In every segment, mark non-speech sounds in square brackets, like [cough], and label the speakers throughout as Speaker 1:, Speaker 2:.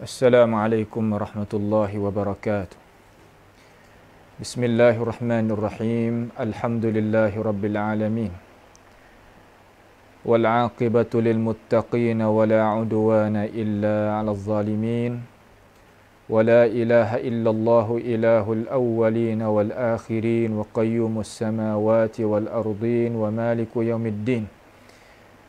Speaker 1: السلام عليكم ورحمة الله وبركاته بسم الله الرحمن الرحيم الحمد لله رب العالمين والعاقبة للمتقين ولا عدوان إلا على الظالمين ولا إله إلا الله إله الأولين والآخرين وقيوم السماوات والأرضين ومالك يوم الدين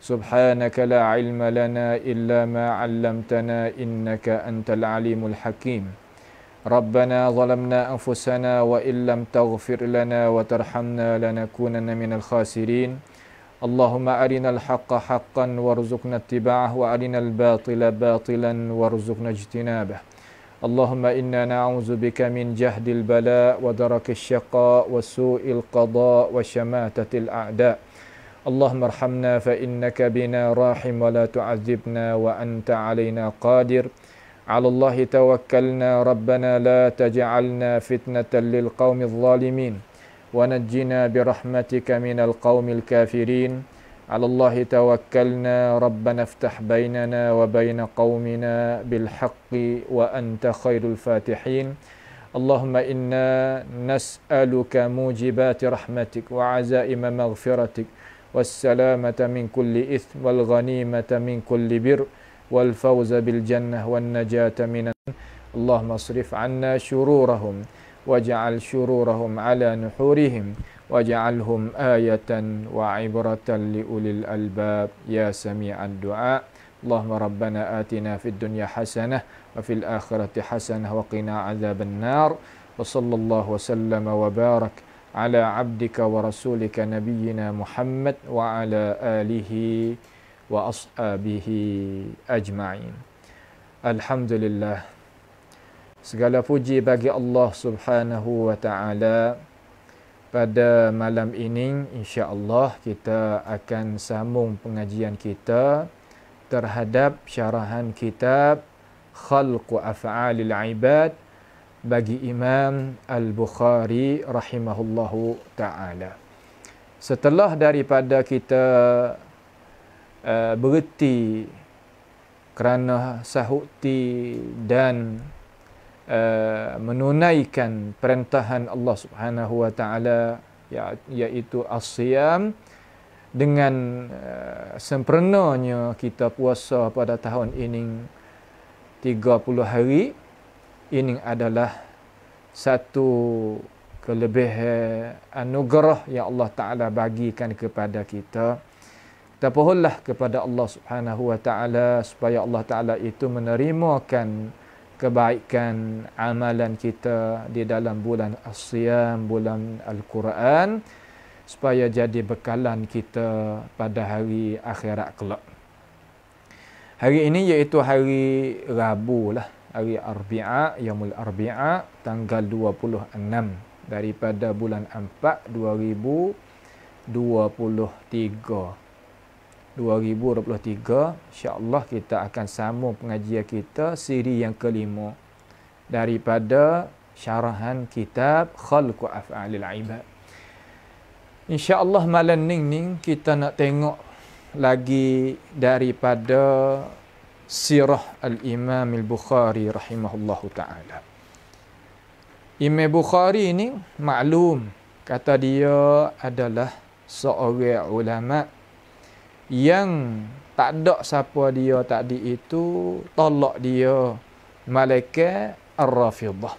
Speaker 1: سبحانك لا علم لنا إلا ما علمتنا إنك أنت العليم الحكيم ربنا ظلمنا أنفسنا وإن لم تغفر لنا وترحمنا لنكونن من الخاسرين اللهم أرنا الحق حقا وارزقنا اتباعه وأرنا الباطل باطلا وارزقنا اجتنابه اللهم إنا نعوذ بك من جهد البلاء ودرك الشقاء وسوء القضاء وشماتة الأعداء اللهم ارحمنا فإنك بنا راحم ولا تعذبنا وأنت علينا قادر على الله توكلنا ربنا لا تجعلنا فتنة للقوم الظالمين ونجنا برحمتك من القوم الكافرين على الله توكلنا ربنا افتح بيننا وبين قومنا بالحق وأنت خير الفاتحين اللهم إنا نسألك موجبات رحمتك وعزائم مغفرتك والسلامة من كل إثم والغنيمة من كل بر والفوز بالجنة والنجاة من النار اللهم اصرف عنا شرورهم واجعل شرورهم على نحورهم واجعلهم آية وعبرة لأولي الألباب يا سميع الدعاء اللهم ربنا آتنا في الدنيا حسنة وفي الآخرة حسنة وقنا عذاب النار وصلى الله وسلم وبارك Ala على عبدك ورسولك نبينا محمد وعلى آله وأصحابه أجمعين الحمد Alhamdulillah. segala puji bagi Allah subhanahu wa ta'ala pada malam ini insya Allah kita akan sambung pengajian kita terhadap syarahan kitab Khalqu Af'alil Ibad bagi Imam Al-Bukhari rahimahullahu taala. Setelah daripada kita uh, berhenti kerana sahuti dan uh, menunaikan perintahan Allah Subhanahu wa taala ya, iaitu as dengan uh, eh, sempurnanya kita puasa pada tahun ini 30 hari ini adalah satu kelebihan eh, anugerah yang Allah Ta'ala bagikan kepada kita. Kita pohonlah kepada Allah Subhanahu Wa Ta'ala supaya Allah Ta'ala itu menerimakan kebaikan amalan kita di dalam bulan Asyam, bulan Al-Quran supaya jadi bekalan kita pada hari akhirat kelak. Hari ini iaitu hari Rabu lah hari Arbi'a, Yamul Arbi'a, tanggal 26 daripada bulan 4 2023. 2023, insya-Allah kita akan sambung pengajian kita siri yang kelima daripada syarahan kitab Khalqu Af'alil Ibad. Insya-Allah malam ni kita nak tengok lagi daripada sirah al-Imam al-Bukhari rahimahullahu taala. Imam Bukhari ini, maklum kata dia adalah seorang ulama yang tak ada siapa dia tadi itu tolak dia malaikat ar-rafidah.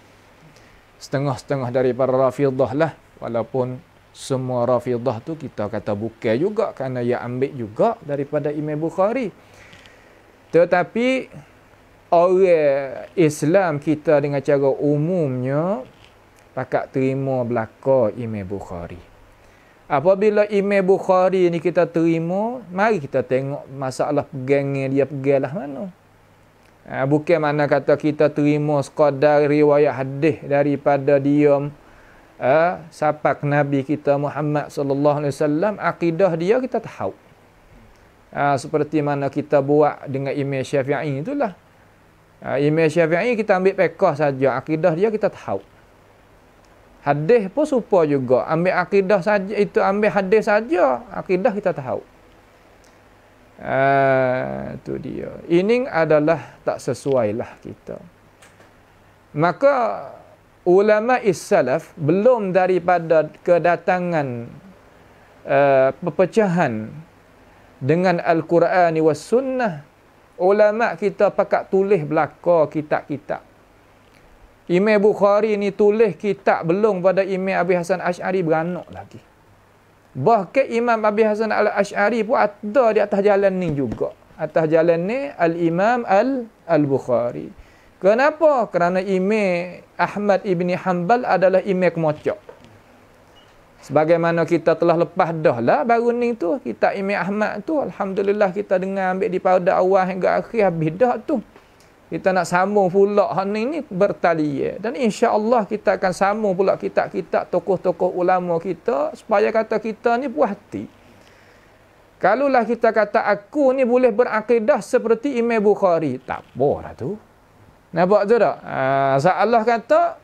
Speaker 1: Setengah-setengah daripada rafidah lah walaupun semua rafidah tu kita kata bukan juga kerana ia ambil juga daripada Imam Bukhari. Tetapi oleh Islam kita dengan cara umumnya pakat terima belaka Imam Bukhari. Apabila Imam Bukhari ni kita terima, mari kita tengok masalah pegang dia pegalah mana. Ha, bukan mana kata kita terima sekadar riwayat hadis daripada dia ha, sapak Nabi kita Muhammad sallallahu alaihi wasallam akidah dia kita tahu. Ha, seperti mana kita buat dengan imej syafi'i itulah. Ha, ah, imej syafi'i kita ambil pekah saja. Akidah dia kita tahu. Hadis pun serupa juga. Ambil akidah saja itu ambil hadis saja. Akidah kita tahu. Ha, itu dia. Ini adalah tak sesuai lah kita. Maka ulama salaf belum daripada kedatangan uh, pepecahan dengan Al-Quran wa Sunnah. Ulama kita pakat tulis belaka kitab-kitab. Imam Bukhari ni tulis kitab belum pada Imam Abi Hasan Ash'ari beranak lagi. Bahkan Imam Abi Hasan Al-Ash'ari pun ada di atas jalan ni juga. Atas jalan ni Al-Imam Al-Bukhari. Kenapa? Kerana Imam Ahmad Ibni Hanbal adalah Imam Kemocok. Sebagaimana kita telah lepas dah lah baru ni tu. Kita Imi Ahmad tu. Alhamdulillah kita dengar ambil di pada awal hingga akhir habis dah tu. Kita nak sambung pula ni ni bertaliye. Dan insya Allah kita akan sambung pula kitab-kitab tokoh-tokoh ulama kita. Supaya kata kita ni puas hati. Kalaulah kita kata aku ni boleh berakidah seperti Imam Bukhari. Tak apa lah tu. Nampak tu tak? Ha, ah, Sa'allah kata,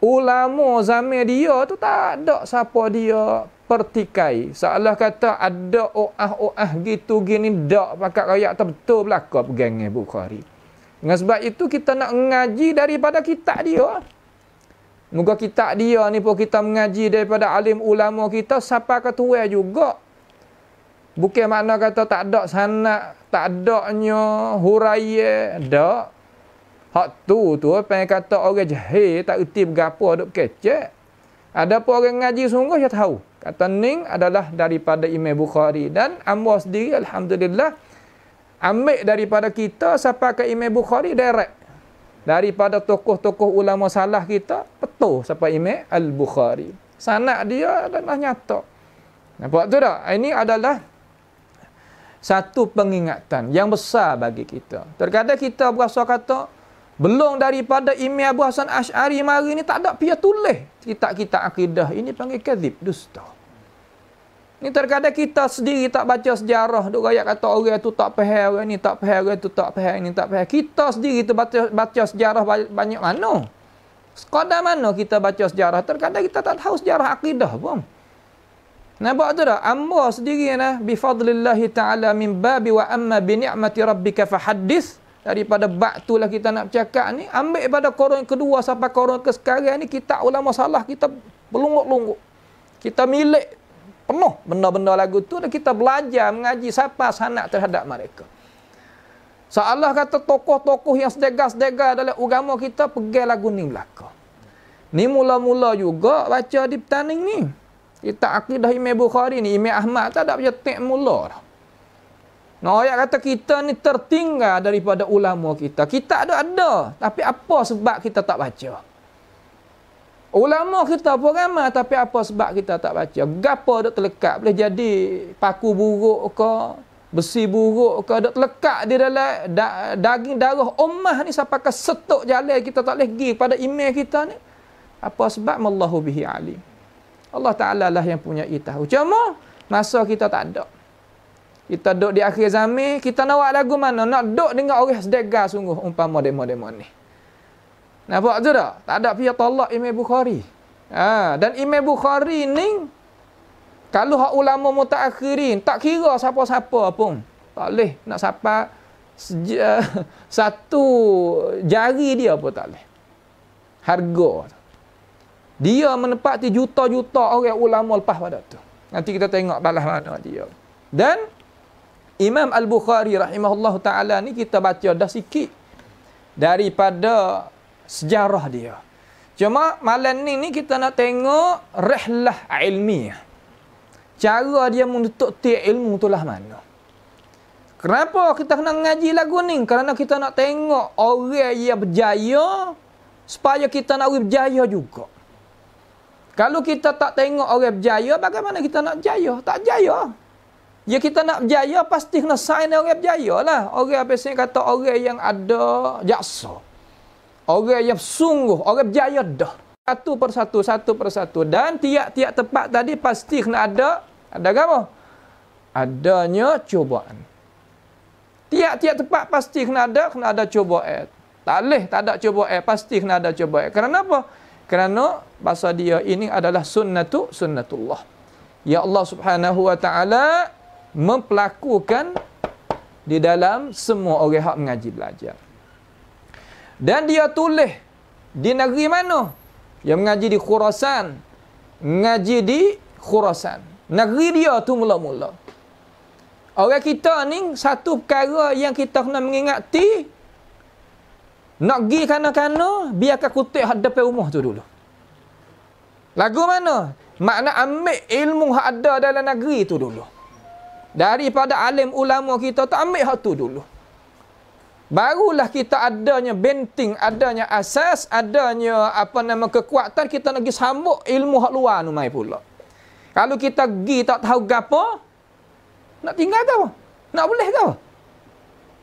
Speaker 1: ulama zaman dia tu tak ada siapa dia pertikai. Seolah kata ada oah-oah gitu gini dak pakak rakyat tu betul belaka pegang Bukhari. Dengan sebab itu kita nak mengaji daripada kitab dia. Muka kitab dia ni pun kita mengaji daripada alim ulama kita siapa ketua juga. Bukan makna kata tak ada sanak, tak ada nya huraie, dak. Hak tu tu eh, pengen kata orang jahil tak reti bergapa duk kecek. Ada pun orang ngaji sungguh dia tahu. Kata Ning adalah daripada Imam Bukhari dan Ambo sendiri Alhamdulillah ambil daripada kita siapa ke Imam Bukhari direct. Daripada tokoh-tokoh ulama salah kita petuh siapa Imam Al-Bukhari. Sanak dia adalah nyata. Nampak tu tak? Ini adalah satu pengingatan yang besar bagi kita. Terkadang kita berasa kata, belum daripada Imi Abu Hasan Ash'ari mari ni tak ada pihak tulis kitab-kitab akidah. Ini panggil kadhib, dusta. Ini terkadang kita sendiri tak baca sejarah. Duk rakyat kata orang tu tak pahal, orang ni tak pahal, orang tu tak pahal, ini tak pahal. Kita sendiri tu baca, baca sejarah banyak mana. Sekadar mana kita baca sejarah. Terkadang kita tak tahu sejarah akidah pun. Nampak tu dah? Amma sendiri ni, bifadlillahi ta'ala min babi wa amma bini'mati rabbika fahaddith daripada bab tu lah kita nak bercakap ni ambil pada korun kedua sampai korun ke sekarang ni kita ulama salah kita berlungguk-lungguk kita milik penuh benda-benda lagu tu dan kita belajar mengaji siapa sanak terhadap mereka Seolah kata tokoh-tokoh yang sedega-sedega dalam agama kita pergi lagu ni belaka. Ni mula-mula juga baca di petaning ni. Kita akidah Imam Bukhari ni, Imam Ahmad tak ada baca tek mula dah. Nah, ayat kata kita ni tertinggal daripada ulama kita. Kita ada ada, tapi apa sebab kita tak baca? Ulama kita pun ramai tapi apa sebab kita tak baca? Gapo dok terlekat boleh jadi paku buruk ke, besi buruk ke dok terlekat di dalam da, daging darah ummah ni siapa ke setok jalan kita tak boleh pergi pada email kita ni. Apa sebab Allahu bihi alim. Allah Taala lah yang punya itah. Cuma masa kita tak ada. Kita duduk di akhir zaman, kita nak buat lagu mana? Nak duduk dengan orang sedegar sungguh umpama demo-demo ni. Nampak tu tak? Tak ada pihak tolak Imam Bukhari. Ha, dan Imam Bukhari ni, kalau hak ulama mutakhirin, tak kira siapa-siapa pun. Tak boleh nak siapa eh, [laughs] satu jari dia pun tak boleh. Harga. Dia menepati juta-juta orang ulama lepas pada tu. Nanti kita tengok balas mana dia. Dan, Imam Al-Bukhari rahimahullah ta'ala ni kita baca dah sikit daripada sejarah dia. Cuma malam ni ni kita nak tengok rehlah ilmi. Cara dia menutup tiap ilmu tu lah mana. Kenapa kita kena ngaji lagu ni? Kerana kita nak tengok orang yang berjaya supaya kita nak berjaya juga. Kalau kita tak tengok orang berjaya, bagaimana kita nak jaya. Tak jaya. Ya kita nak berjaya pasti kena sign orang berjaya lah. Orang apa sini kata orang yang ada jaksa. Orang yang sungguh, orang berjaya dah. Satu persatu, satu persatu. Dan tiap-tiap tempat tadi pasti kena ada, ada apa? Adanya cubaan. Tiap-tiap tempat pasti kena ada, kena ada cubaan. Tak boleh, tak ada cubaan. Pasti kena ada cubaan. Kenapa? apa? Kerana bahasa dia ini adalah sunnatu sunnatullah. Ya Allah subhanahu wa ta'ala mempelakukan di dalam semua orang hak mengaji belajar. Dan dia tulis di negeri mana? Yang mengaji di Khurasan. Mengaji di Khurasan. Negeri dia tu mula-mula. Orang kita ni satu perkara yang kita kena mengingati nak pergi kana-kana biarkan kutip hak depan rumah tu dulu. Lagu mana? Makna ambil ilmu hak ada dalam negeri tu dulu daripada alim ulama kita tu ambil hak tu dulu. Barulah kita adanya benting, adanya asas, adanya apa nama kekuatan kita nak sambut ilmu hak luar tu mai pula. Kalau kita pergi tak tahu gapo, nak tinggal ke apa? Nak boleh ke apa?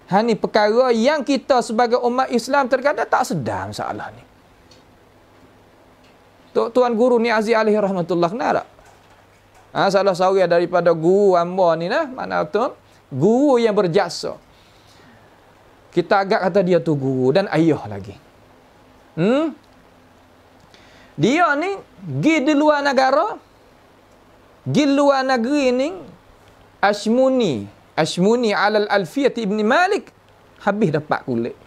Speaker 1: Ha ni perkara yang kita sebagai umat Islam terkadang tak sedar masalah ni. Tuan Guru ni Aziz alaihi rahmatullah kenal tak? Ha, salah seorang daripada guru hamba ni lah. Mana tu? Guru yang berjasa. Kita agak kata dia tu guru dan ayah lagi. Hmm? Dia ni pergi di luar negara. Pergi luar negeri ni. Ashmuni. Ashmuni alal alfiyati ibn Malik. Habis dapat kulit.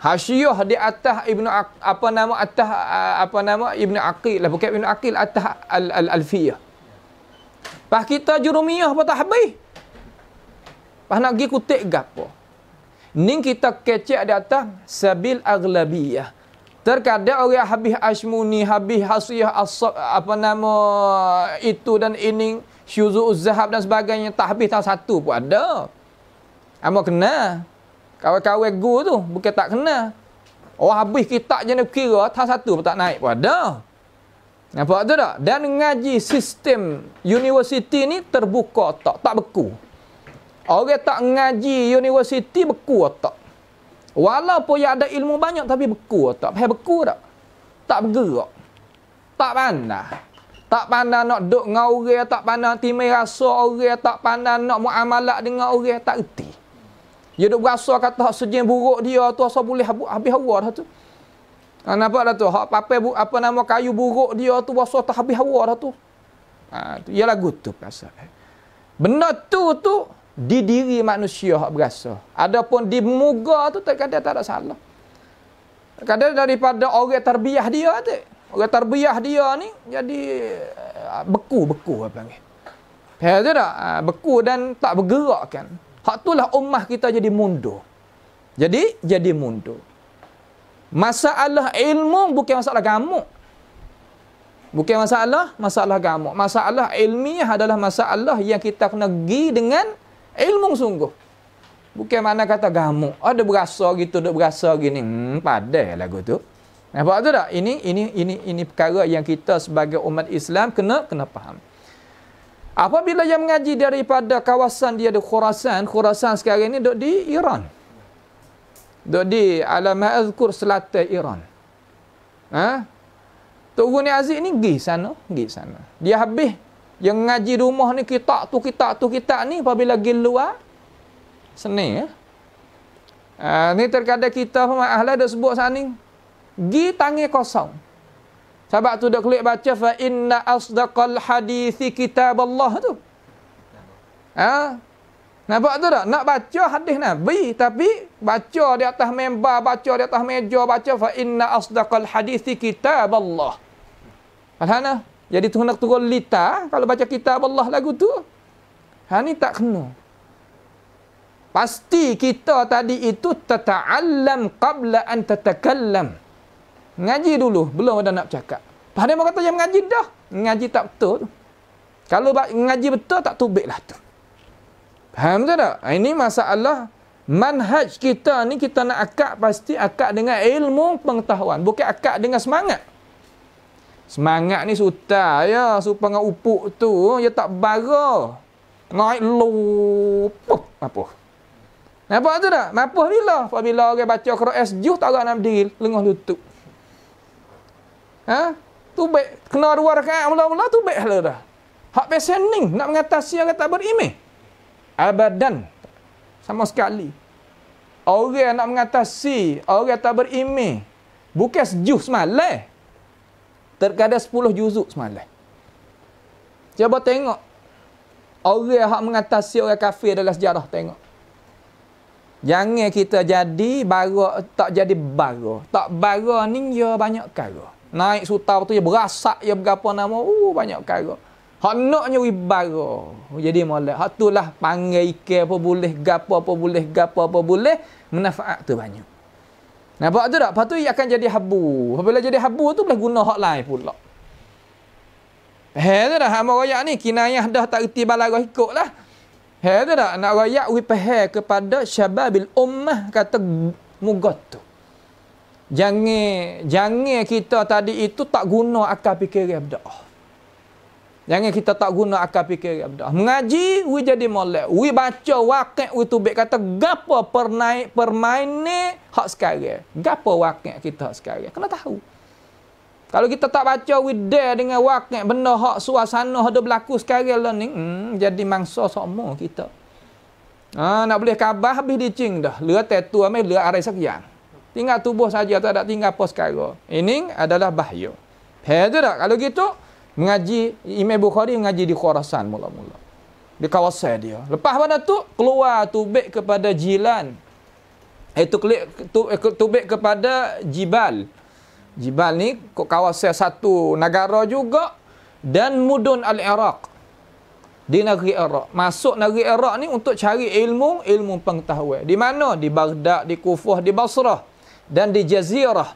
Speaker 1: Hasyiyah di atas Ibn apa nama atas ah, apa nama ibnu Aqil lah bukan ibnu Aqil atas Al Al Alfiyah. Pas kita Jurumiyah apa tak habis. Pas nak pergi kutip gapo. Ning kita kecek di atas sabil aglabiyah. Terkadang orang habis asmuni, habis Hasyiyah, asab, apa nama itu dan ini, syuzu zahab dan sebagainya, tak habis tak satu pun ada. Amo kena kawan-kawan go tu bukan tak kena. Oh habis kitab jangan kira atas satu pun tak naik pun ada. Nampak tu tak? Dan ngaji sistem universiti ni terbuka tak? Tak beku. Orang tak ngaji universiti beku tak? Walaupun yang ada ilmu banyak tapi beku tak? Pahal beku tak? Tak bergerak. Tak pandai. Tak pandai nak duduk dengan orang, tak pandai timai rasa orang, tak pandai nak muamalat dengan orang, tak erti. Dia duk berasa kata hak sejen buruk dia tu asal boleh habis hawa dah tu. Ha, nampak dah tu? Hak apa apa nama kayu buruk dia tu berasa tak habis hawa dah tu. Ha tu ialah gutu rasa. Benda tu tu di diri manusia hak berasa. Adapun di muga tu terkadang tak ada salah. Kadang daripada orang terbiah dia tu. Orang terbiah dia ni jadi eh, beku-beku apa panggil. Faham tak? Ha, beku dan tak bergerak kan. Hak itulah ummah kita jadi mundur. Jadi, jadi mundur. Masalah ilmu bukan masalah kamu. Bukan masalah, masalah kamu. Masalah ilmiah adalah masalah yang kita kena pergi dengan ilmu sungguh. Bukan mana kata kamu. Oh, dia berasa gitu, dia berasa gini. Hmm, padai lah lagu tu. Nampak tu tak? Ini, ini, ini, ini perkara yang kita sebagai umat Islam kena, kena faham. Apabila yang mengaji daripada kawasan dia di Khurasan, Khurasan sekarang ini duduk di Iran. Duduk di alam Qur selatan Iran. Ha? Tok Guni Aziz ni pergi sana, pergi sana. Dia habis yang ngaji rumah ni kitab tu kitab tu kitab ni apabila pergi luar seni ya. Ha, ni terkadang kita pun ahli dah sebut sana ni. Gi tangi kosong. Sebab tu dah kulit baca fa inna asdaqal hadithi kitab Allah tu. Ha? Nampak tu tak? Nak baca hadis Nabi tapi baca di atas mimbar, baca di atas meja, baca fa inna asdaqal hadithi kitab Allah. Alhana, jadi tu nak turun lita kalau baca kitab Allah lagu tu. Ha ni tak kena. Pasti kita tadi itu tata'allam qabla an tatakallam. Ngaji dulu, belum ada nak cakap. Pada mereka kata yang mengaji dah, ngaji tak betul. Kalau ngaji betul, tak tubik lah tu. Faham tak tak? Ah, ini masalah manhaj kita ni, kita nak akak pasti akak dengan ilmu pengetahuan. Bukan akak dengan semangat. Semangat ni sutar ya, supaya upuk tu, ya tak bara. Naik lupuk, apa? Nampak tu tak? Mampus lah. bila? Bila orang baca Quran sejuh, tak orang nak berdiri. Lengah lutut. Ha? Tu baik. Kena dua rakaat mula-mula tu baik lah dah. Hak pesen ni nak mengatasi yang tak berime. Abadan. Sama sekali. Orang nak mengatasi orang tak berime. Bukan sejuh semalai. Terkadang sepuluh juzuk semalai. Cuba tengok. Orang hak mengatasi orang kafir dalam sejarah tengok. Jangan kita jadi baro, tak jadi baro. Tak baro ni ya banyak karo. Naik suta tu ya berasak ya berapa nama. Uh banyak kara. Hak naknya wibara. Jadi molek. Hak tulah panggil ikan apa boleh, gapo apa boleh, gapo apa boleh, manfaat tu banyak. Nampak tu tak? Lepas ia akan jadi habu. Apabila jadi habu tu boleh guna hak lain pula. Faham tu dah hamba royak ni kinayah dah tak reti balaga ikut lah. Faham tu dah nak royak wi kepada syababil ummah kata mugot tu. Jangan jangan kita tadi itu tak guna akal fikiran berdoa. Jangan kita tak guna akal fikiran berdoa. Mengaji we jadi molek. We baca waqi' we tubik kata gapo pernaik permaine hak sekarang. Gapo waqi' kita hak sekarang. Kena tahu. Kalau kita tak baca we dare dengan waqi' benda hak suasana hak berlaku sekarang lah ni, hmm, jadi mangsa semua kita. Ah, nak boleh kabah habis dicing dah. Lewat tetu amai lewat arai sekian. Tinggal tubuh saja tak ada tinggal apa sekara. Ini adalah bahaya. Faham tak? Kalau gitu, mengaji Imam Bukhari mengaji di Khurasan mula-mula. Di kawasan dia. Lepas pada tu, keluar tubik kepada jilan. Itu eh, klik eh, tubik kepada jibal. Jibal ni kawasan satu negara juga. Dan mudun al-Iraq. Di negeri Iraq. Masuk negeri Iraq ni untuk cari ilmu, ilmu pengetahuan. Di mana? Di Baghdad, di Kufah, di Basrah dan di jazirah.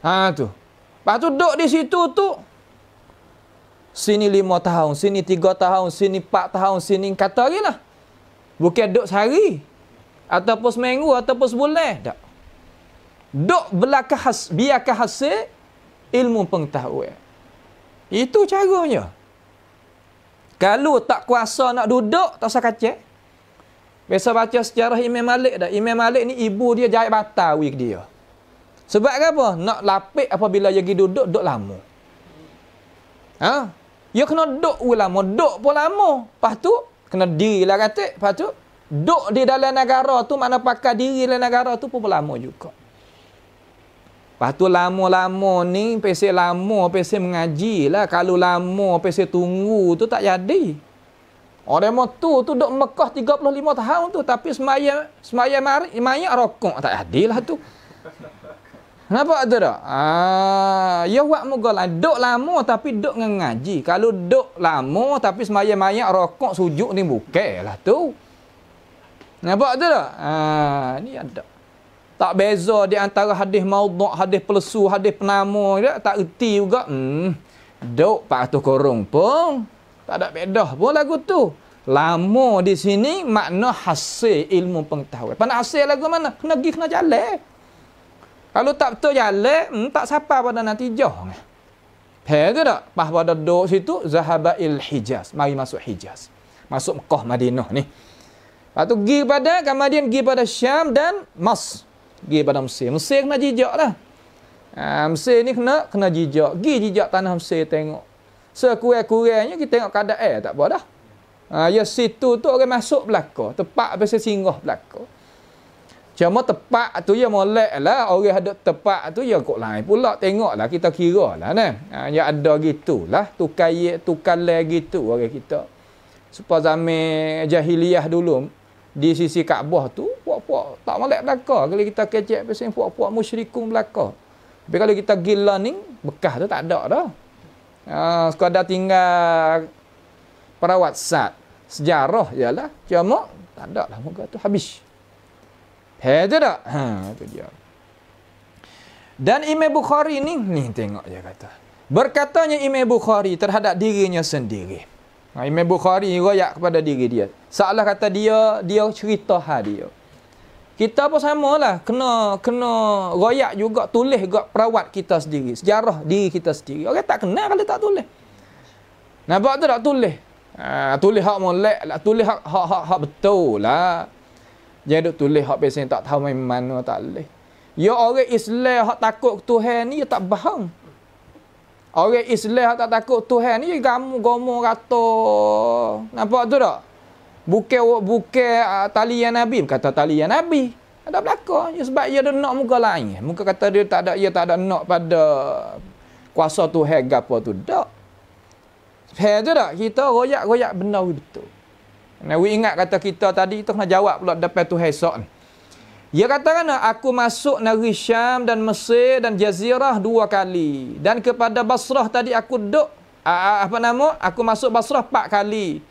Speaker 1: Ha tu. Lepas tu duduk di situ tu sini lima tahun, sini tiga tahun, sini empat tahun, sini kata lagi lah. Bukan duduk sehari. Ataupun seminggu, ataupun sebulan. Tak. Duduk belakang has, biarkan hasil ilmu pengetahuan. Itu caranya. Kalau tak kuasa nak duduk, tak usah kacik. Biasa baca sejarah Imam Malik dah. Imam Malik ni ibu dia jahit batal wik dia. Sebab apa? Nak lapik apabila dia pergi duduk, duduk lama. Ha? Dia ya kena duduk pun lama. Duduk pun lama. Lepas tu, kena diri lah katik. Lepas tu, duduk di dalam negara tu, mana pakai diri dalam negara tu pun lama juga. Lepas tu lama-lama ni, pesek lama, pesek mengaji lah. Kalau lama, pesek tunggu tu tak jadi. Orang tu tu duduk Mekah 35 tahun tu tapi semaya semaya mari mayak rokok tak adil lah tu. Kenapa tu dak? Ah, ya wak mugal lah. duduk lama tapi dok ngaji. Kalau dok lama tapi semaya mayak rokok sujuk ni bukannya lah tu. Kenapa tu dak? Ah, ni ada. Tak beza di antara hadis maudhu, hadis pelesu, hadis penama tak erti juga. Hmm. Duk patuh korong pun. Tak ada bedah pun lagu tu. Lama di sini makna hasil ilmu pengetahuan. Pada hasil lagu mana? Kena pergi, kena jalan. Kalau tak betul jalan, hmm, tak sapa pada natijah. Eh. Pergi tu tak? Pas pada duduk situ, Zahabail Hijaz. Mari masuk Hijaz. Masuk Mekah Madinah ni. Lepas tu pergi kepada, kemudian pergi kepada Syam dan Mas. Pergi pada Mesir. Mesir kena jijak lah. Ha, Mesir ni kena kena jijak. Pergi jijak tanah Mesir tengok. Sekurang-kurangnya kita tengok kadar air eh, tak apa dah. Ha, ya situ tu orang masuk belakang. Tepat pasal singgah belakang. Cuma tepat tu ya molek lah. Orang ada tepat tu ya kot lain pula. Tengok lah kita kira lah. Ne? Ha, ya ada gitu lah. Tukar, tukar lah gitu orang kita. Supaya zaman jahiliyah dulu. Di sisi Kaabah tu. Puak-puak tak molek belakang. Kalau kita kecek pasal puak-puak musyrikum belakang. Tapi kalau kita gila ni. Bekah tu tak ada dah. Kau ha, sekadar tinggal perawat sat sejarah ialah cuma tak ada lah muka tu habis Hei tak? Ha, itu dia. Dan Imam Bukhari ni, ni tengok dia kata. Berkatanya Imam Bukhari terhadap dirinya sendiri. Ha, Imam Bukhari rakyat kepada diri dia. Seolah kata dia, dia cerita hal dia kita pun samalah kena kena royak juga tulis juga perawat kita sendiri sejarah diri kita sendiri orang tak kenal kalau tak tulis nampak tu tak tulis ha, tulis hak molek lah tulis hak hak hak, hak betul lah jadi tulis hak pesen tak tahu main mana tak boleh ya orang Islam hak takut Tuhan ni ya tak faham orang Islam hak tak takut Tuhan ni gamu gomo rata nampak tu tak Bukan bukan uh, tali yang Nabi kata tali yang Nabi. Ada belaka ya, sebab dia ada nak muka lain. Muka kata dia tak ada dia tak ada nak pada kuasa Tuhan gapo tu dak. Faham tu dak? Kita royak-royak benda wi betul. Nah, we ingat kata kita tadi tu nak jawab pula depan Tuhan esok ni. Dia kata kan aku masuk negeri Syam dan Mesir dan Jazirah dua kali. Dan kepada Basrah tadi aku dok ah, ah, apa nama? Aku masuk Basrah empat kali.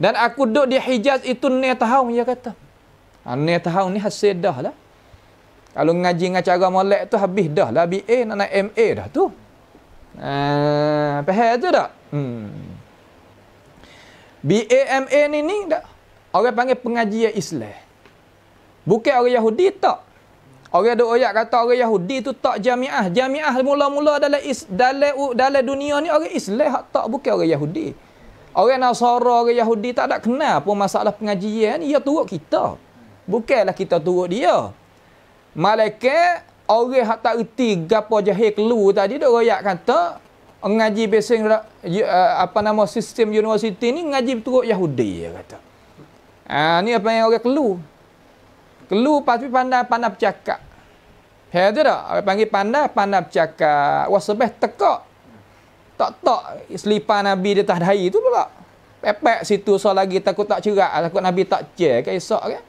Speaker 1: Dan aku duduk di Hijaz itu ni tahun, dia kata. Ha, ni tahun ni hasil dah lah. Kalau ngaji dengan cara molek tu habis dah lah. BA nak naik MA dah tu. Ha, tu tak? Hmm. BA, MA ni ni tak? Orang panggil pengajian Islam. Bukan orang Yahudi tak. Orang ada ayat kata orang Yahudi tu tak jamiah. Jamiah mula-mula dalam, is, dalam, dalam dunia ni orang Islam tak bukan orang Yahudi. Orang Nasara, orang Yahudi tak ada kenal pun masalah pengajian. Ia turut kita. Bukanlah kita turut dia. Malaikat, orang yang tak erti gapa jahil kelu tadi, dia royak kata, ngaji besing ya, eh, apa nama sistem universiti ni ngaji turut Yahudi dia kata. Ha, ni apa yang orang kelu? Kelu pasti pandai-pandai bercakap. Faham tu tak? Orang panggil pandai-pandai bercakap. Wah sebeh tekak tak tak selipar Nabi dia tahdai tu pula. Pepek situ so lagi takut tak cerak. Takut Nabi tak cek ke esok kan.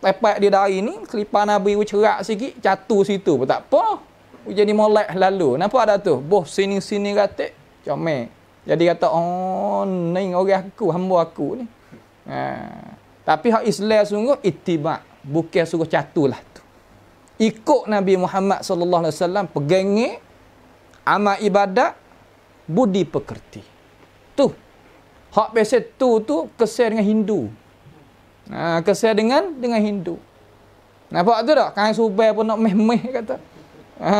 Speaker 1: Pepek dia dari ni, selipar Nabi cerak sikit, jatuh situ pun tak apa. Jadi molek lalu. Kenapa ada tu? Boh sini-sini kata, comel. Jadi kata, oh ni orang aku, hamba aku ni. Ha. Tapi hak Islam sungguh itibak. Bukan suruh catu lah tu. Ikut Nabi Muhammad Sallallahu Alaihi Wasallam pegangi, amal ibadat, budi pekerti. Tu. Hak biasa tu tu kesel dengan Hindu. Ha, kesel dengan dengan Hindu. Nampak tu tak? kain Subai pun nak meh-meh kata. Ha.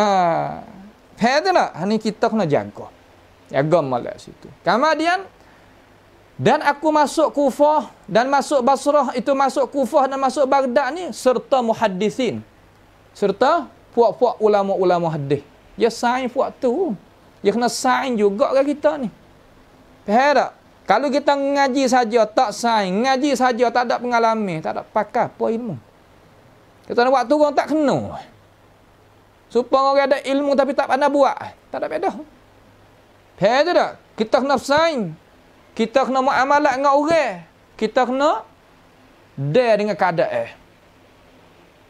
Speaker 1: Faham tu tak? Ini ha, kita kena jaga. Jaga malak situ. Kemudian, dan aku masuk Kufah dan masuk Basrah itu masuk Kufah dan masuk Baghdad ni serta muhaddisin. Serta puak-puak ulama-ulama hadis. Ya sain puak tu. Dia kena sign juga ke kan kita ni. Faham tak? Kalau kita ngaji saja tak sign, ngaji saja tak ada pengalaman, tak ada pakar apa ilmu. Kita nak buat tu orang tak kena. Supaya orang ada ilmu tapi tak pandai buat, tak ada beda. Faham tak? Kita kena sign. Kita kena muamalat dengan orang. Kita kena dia dengan keadaan.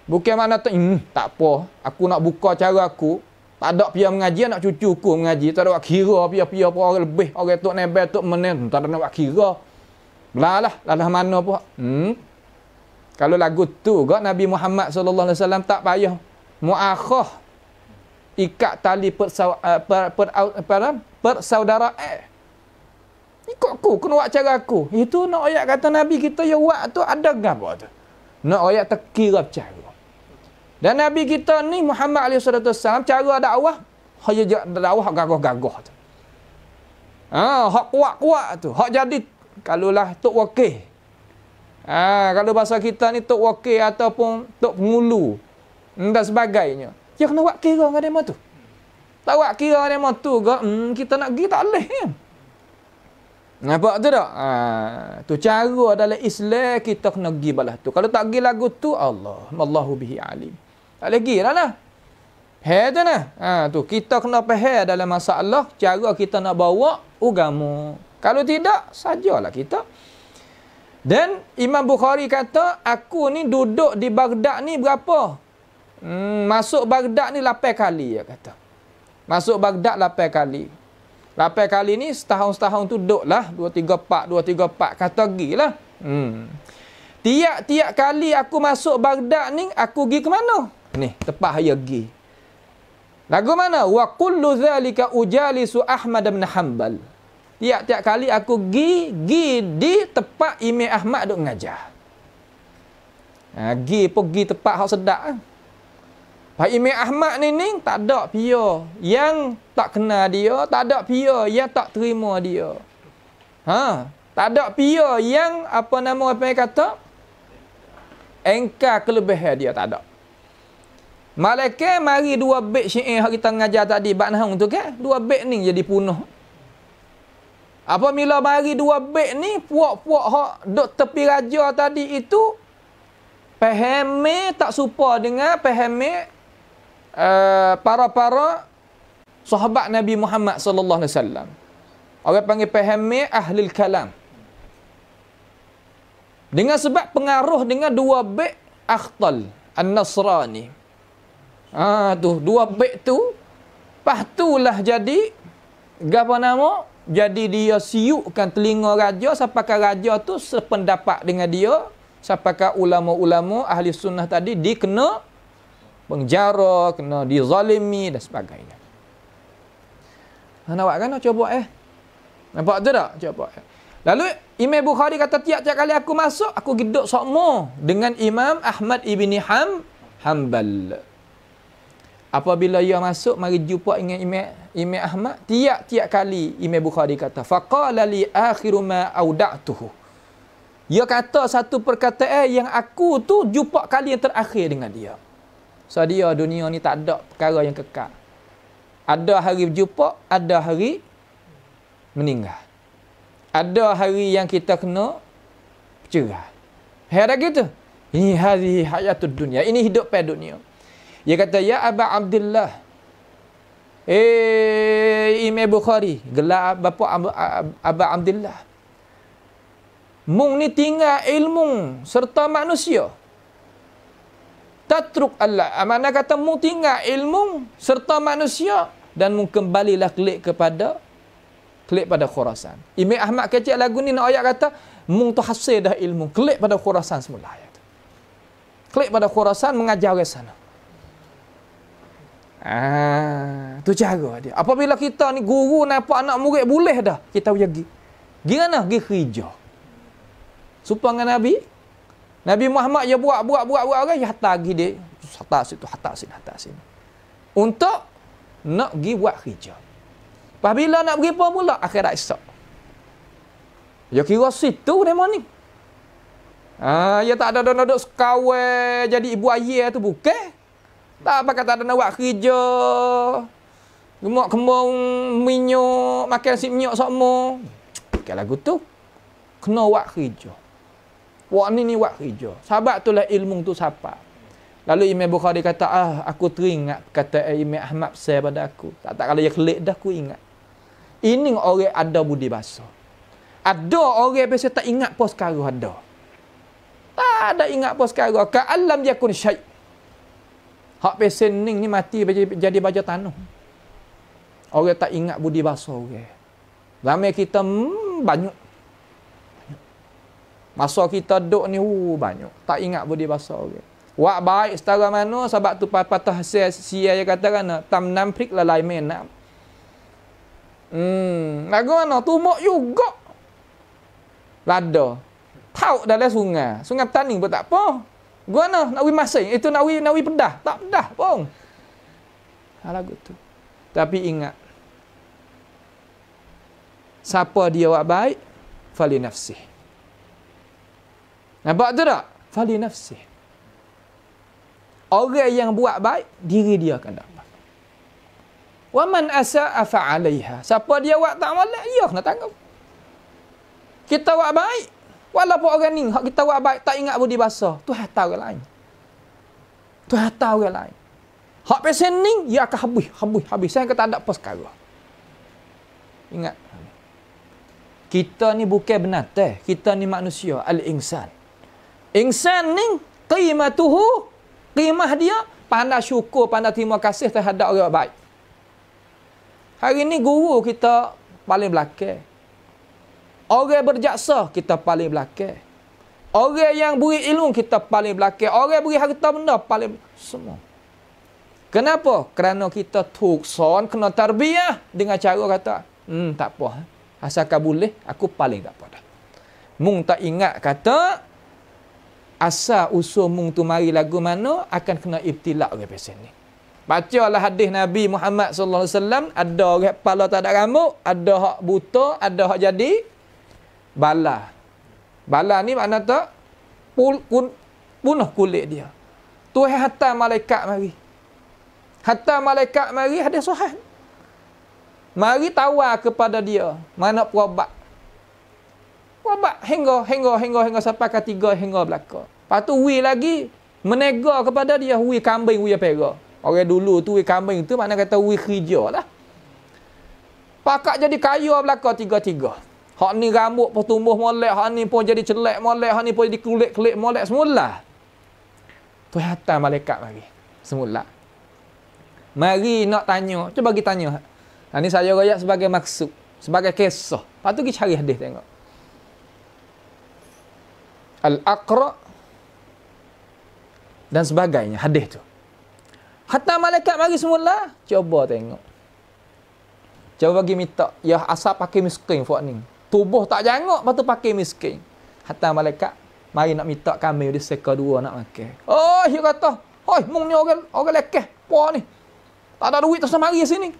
Speaker 1: Bukan mana tak, hmm, tak apa. Aku nak buka cara aku. Tak ada pia mengaji anak cucu ku mengaji. Tak ada buat kira pia-pia apa orang lebih orang tok nebel tok menen tak ada nak buat kira. Belalah, lalah lah mana pun. Hmm. Kalau lagu tu gak Nabi Muhammad sallallahu alaihi wasallam tak payah muakhah ikat tali persau, eh, per, per, per, persaudara eh. Ikut aku, kena buat cara aku. Itu nak ayat kata Nabi kita ya buat tu ada gambar tu. Nak ayat tekirap cara. Dan Nabi kita ni Muhammad alaihi salatu wasallam cara dakwah hanya dakwah gagah-gagah tu. Ha, hak kuat-kuat tu. Hak jadi kalulah tok wakil. Ha, kalau bahasa kita ni tok wakil ataupun tok pengulu hmm, dan sebagainya. Dia ya, kena buat kira dengan demo tu. Tak buat kira dengan demo tu ke, hmm, kita nak pergi tak boleh. Ya? Nampak tu tak? Ha, tu cara dalam Islam kita kena pergi balas tu. Kalau tak pergi lagu tu, Allah. Allahu bihi alim. Tak boleh pergi dah lah. Hei lah. tu nah. Ha, tu. Kita kena pahir dalam masalah cara kita nak bawa ugamu. Kalau tidak, sajalah kita. Dan Imam Bukhari kata, aku ni duduk di Baghdad ni berapa? Hmm, masuk Baghdad ni 8 kali, dia kata. Masuk Baghdad 8 kali. 8 kali ni setahun-setahun tu duduk lah. 234, 234 kategori lah. Hmm. Tiap-tiap kali aku masuk Baghdad ni, aku pergi ke mana? Hmm. Ni, tepat ya gi. Lagu mana? Wa kullu zalika ujalisu Ahmad bin Hanbal. Tiap-tiap kali aku gi gi di tepat Imam Ahmad duk mengajar. Ha, gi pergi tepat hak sedak ah. Pak Imam Ahmad ni ni tak ada pia yang tak kena dia, tak ada pia yang tak terima dia. Ha, tak ada pia yang apa nama apa yang kata engkar kelebihan dia tak ada. Malaikat mari dua bed syi'i yang kita ngajar tadi. Bak Nahung tu kan? Dua bed ni jadi punuh. Apa mila mari dua bed ni, puak-puak hak dok tepi raja tadi itu, pehemi tak supa dengan pehemi para-para sahabat Nabi Muhammad sallallahu alaihi wasallam. Orang panggil pehemi ahli kalam. Dengan sebab pengaruh dengan dua bed akhtal an-nasrani. Ha tu dua baik tu pastulah jadi gapo nama jadi dia siukkan telinga raja sampai raja tu sependapat dengan dia sampai ulama-ulama ahli sunnah tadi dikena penjara kena dizalimi dan sebagainya. Ha kan nak buat kan cuba eh. Nampak tu tak? Cuba eh. Lalu Imam Bukhari kata tiap-tiap kali aku masuk aku geduk sokmo dengan Imam Ahmad ibni Ham Hambal. Apabila ia masuk mari jumpa dengan Imam Imam Ahmad, tiap-tiap kali Imam Bukhari kata faqala li akhiru ma auda'tuhu. Ia kata satu perkataan yang aku tu jumpa kali yang terakhir dengan dia. so, dia dunia ni tak ada perkara yang kekal. Ada hari jumpa, ada hari meninggal. Ada hari yang kita kena bercerai. Hari gitu. Ini hari hayatul dunia. Ini hidup pada dunia. Dia kata, Ya Aba Abdullah. Eh, Imam Bukhari. Gelak bapa Aba Abdullah. Mung ni tinggal ilmu serta manusia. Tatruk Allah. amana ah, kata mung tinggal ilmu serta manusia. Dan mung kembalilah klik kepada klik pada khurasan. Imam Ahmad kecil lagu ni nak ayat kata, mung tu hasil dah ilmu. Klik pada khurasan semula ayat. Klik pada khurasan mengajar ke sana. Ah, tu cara dia. Apabila kita ni guru nampak anak murid boleh dah, kita pergi. Pergi mana? Pergi kerja. Supaya dengan Nabi, Nabi Muhammad dia buat, buat, buat, buat orang, dia hantar pergi dia. Hantar situ, hantar sini, hantar sini. Untuk nak pergi buat kerja. Apabila nak pergi pun pula, akhirat esok. Ya kira situ dia mana ni? Ah, ya tak ada duduk-duduk sekawai jadi ibu ayah tu bukan? Tak apa kata ada nak buat kerja. Gemuk kembung minyak, makan si minyak semua. Bukan lagu tu. Kena buat kerja. Buat ni ni buat kerja. Sahabat tu lah ilmu tu siapa. Lalu Imam Bukhari kata, ah aku teringat kata eh, Imam Ahmad saya pada aku. Tak tak kalau dia kelik dah aku ingat. Ini orang ada budi bahasa. Ada orang biasa tak ingat pos sekarang ada. Tak ada ingat pos sekarang. Ka'alam yakun syait. Hak pesen ning ni mati jadi, jadi baja tanah. Orang tak ingat budi bahasa orang. Okay. Ramai kita hmm, banyak. Masa kita duduk ni uh, banyak. Tak ingat budi bahasa orang. Okay. Wak baik setara mana sebab tu patah siya si, yang kata kan. Tam nam prik lalai menam. Hmm, lagu mana tu mok juga. Lada. Tau dalam sungai. Sungai petani pun tak apa. Guana nawi masin. Itu nawi nawi pedah. Tak pedah pun. Lagu tu. Tapi ingat. Siapa dia buat baik? Fali nafsih. Nampak tu tak? Fali nafsih. Orang yang buat baik, diri dia akan dapat. Wa man asa'a fa'alaiha. Siapa dia buat tak malak, dia kena tanggung. Kita buat baik, Walaupun orang ni, hak kita buat baik, tak ingat budi bahasa. Tu hata orang lain. Tu hata orang lain. Hak pesen ni, ia akan habis, habis, habis. Saya kata ada apa sekarang. Ingat. Kita ni bukan benate, Kita ni manusia, al-insan. Insan ni, qimah tuhu, qimah dia, pandai syukur, pandai terima kasih terhadap orang baik. Hari ni guru kita paling belakang. Orang berjaksa, kita paling belakang. Orang yang beri ilmu, kita paling belakang. Orang beri harta benda, paling Semua. Kenapa? Kerana kita tuk son kena tarbiah dengan cara kata, hmm, tak apa. Eh. Asalkan boleh, aku paling tak apa dah. Mung tak ingat kata, asa usul mung tu mari lagu mana, akan kena ibtilak oleh pesan ni. Bacalah hadis Nabi Muhammad SAW, ada orang kepala tak ada rambut, ada hak buta, ada hak jadi, Bala, bala ni makna tak? Pul, kun, punuh kulit dia. Tu hatta malaikat mari. Hatta malaikat mari ada sohan. Mari tawa kepada dia. Mana perobat. Perobat hingga, hingga, hingga, hingga sampai ke tiga hingga belakang. Lepas tu wi lagi menega kepada dia. Wi kambing, wi pera. Orang dulu tu wi kambing tu mana kata wi kerja lah. Pakak jadi kaya belakang tiga-tiga. Hak ni rambut pun tumbuh molek, hak ni pun jadi celek molek, hak ni pun jadi kulit-kulit molek semula. Tu hatta malaikat mari. Semula. Mari nak tanya, cuba bagi tanya. Ha ni saya royak sebagai maksud, sebagai kisah. Lepas tu pergi cari hadis tengok. Al-Aqra dan sebagainya hadis tu. Hatta malaikat mari semula, cuba tengok. Cuba bagi minta, ya asal pakai miskin fuak ni. Tubuh tak jangok, lepas pakai miskin. Hatta malaikat, mari nak minta kami, dia seka dua nak makan. Oh, dia kata, oh, mung ni orang, orang lekeh, puan ni. Tak ada duit, terus mari sini.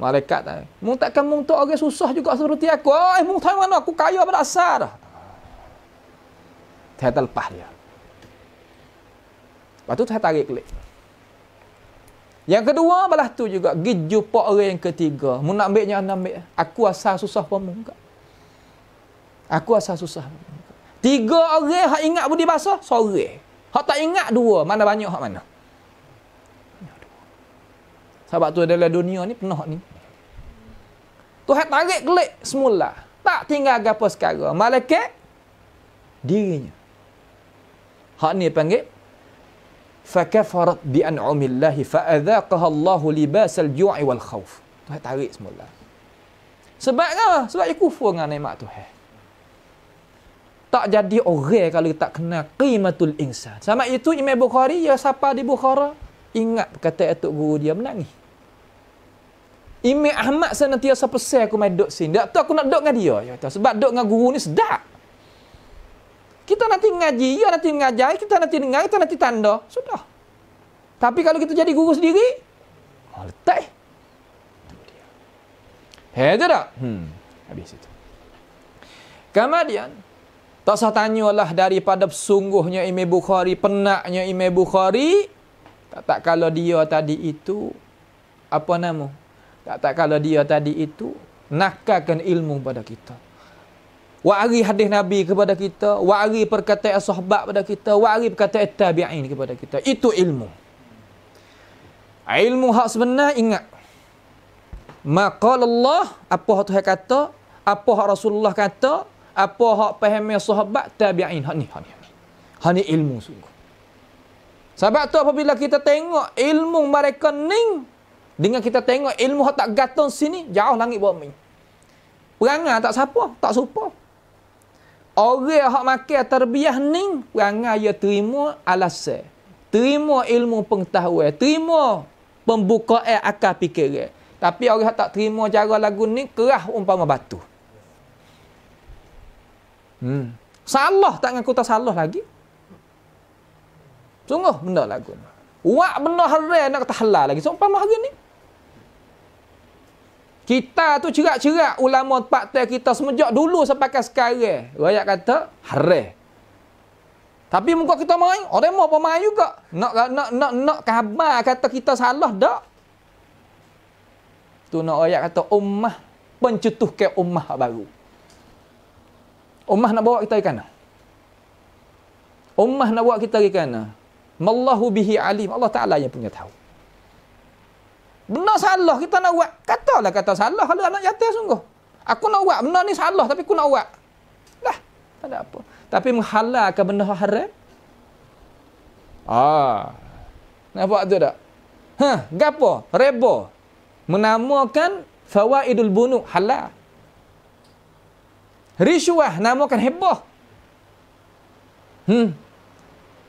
Speaker 1: Malaikat tak, mung takkan mung tu orang susah juga seperti aku. Oh, mung tahu mana, aku kaya pada asal dah. Saya terlepas dia. Lepas tu tarik klik. Yang kedua balas tu juga. Pergi jumpa orang yang ketiga. Mu nak ambilnya anda ambil. Aku asal susah pun muka. Aku asal susah Tiga orang hak ingat budi bahasa, sore. Hak tak ingat dua, mana banyak hak mana. Sebab tu adalah dunia ni penuh ni. Tu Tuhan tarik gelik semula. Tak tinggal apa sekarang. Malaikat dirinya. Hak ni panggil fakafarat bi an'amillahi fa adzaqaha Allah libas al-ju'i wal khauf. Tuhan tarik semula. Sebab apa? Sebab dia kufur dengan nikmat Tuhan. Tak jadi orang kalau tak kenal qimatul insan. Sama itu Imam Bukhari ya siapa di Bukhara ingat kata atuk guru dia menangis. Imam Ahmad senantiasa pesan aku mai dok sini. Dak tu aku nak dok dengan dia. Ya sebab dok dengan guru ni sedap. Kita nanti ngaji, ya nanti ngajar, kita nanti dengar, kita nanti tanda. Sudah. Tapi kalau kita jadi guru sendiri, oh, letak. Hei, hmm. tak? Hmm, habis itu. Kemudian, tak usah tanyalah daripada sungguhnya Imam Bukhari, penaknya Imam Bukhari, tak tak kalau dia tadi itu, apa nama? Tak tak kalau dia tadi itu, nakakan ilmu pada kita. Wa'ari hadis Nabi kepada kita. Wa'ari perkataan sahabat kepada kita. Wa'ari perkataan tabi'in kepada kita. Itu ilmu. Ilmu hak sebenar ingat. Maqal Allah. Apa yang Tuhan kata. Apa yang Rasulullah kata. Apa yang pahami sahabat. Tabi'in. Hak ni. Hak ni. Hak ni ilmu sungguh. Sebab tu apabila kita tengok ilmu mereka ni. Dengan kita tengok ilmu hak tak gantung sini. Jauh langit bumi. Perangai tak siapa. Tak supah. Orang yang makan terbiah ni, perangai dia terima alasan. Terima ilmu pengetahuan. Terima pembukaan akal fikiran. Tapi orang tak terima cara lagu ni, kerah umpama batu. Hmm. Salah tak dengan kota salah lagi. Sungguh benda lagu ni. Wak benda haram nak kata halal lagi. So, umpama hari ni. Kita tu cerak-cerak ulama patah kita semenjak dulu sampai sekarang. Rakyat kata, harih. Tapi muka kita main, orang mau pun main juga. Nak, nak, nak, nak khabar kata kita salah tak? Tu nak rakyat kata, ummah ke ummah baru. Ummah nak bawa kita ikan. Ummah nak bawa kita ikan. Mallahu bihi alim. Allah Ta'ala yang punya tahu. Benar salah kita nak buat. Katalah kata salah kalau anak yatim sungguh. Aku nak buat. Benar ni salah tapi aku nak buat. Dah. Tak ada apa. Tapi menghalalkan benda haram. Ah. Nampak tu tak? Ha, huh, gapo? Rebo. Menamakan fawaidul bunuh halal. rishuah namakan heboh. Hmm.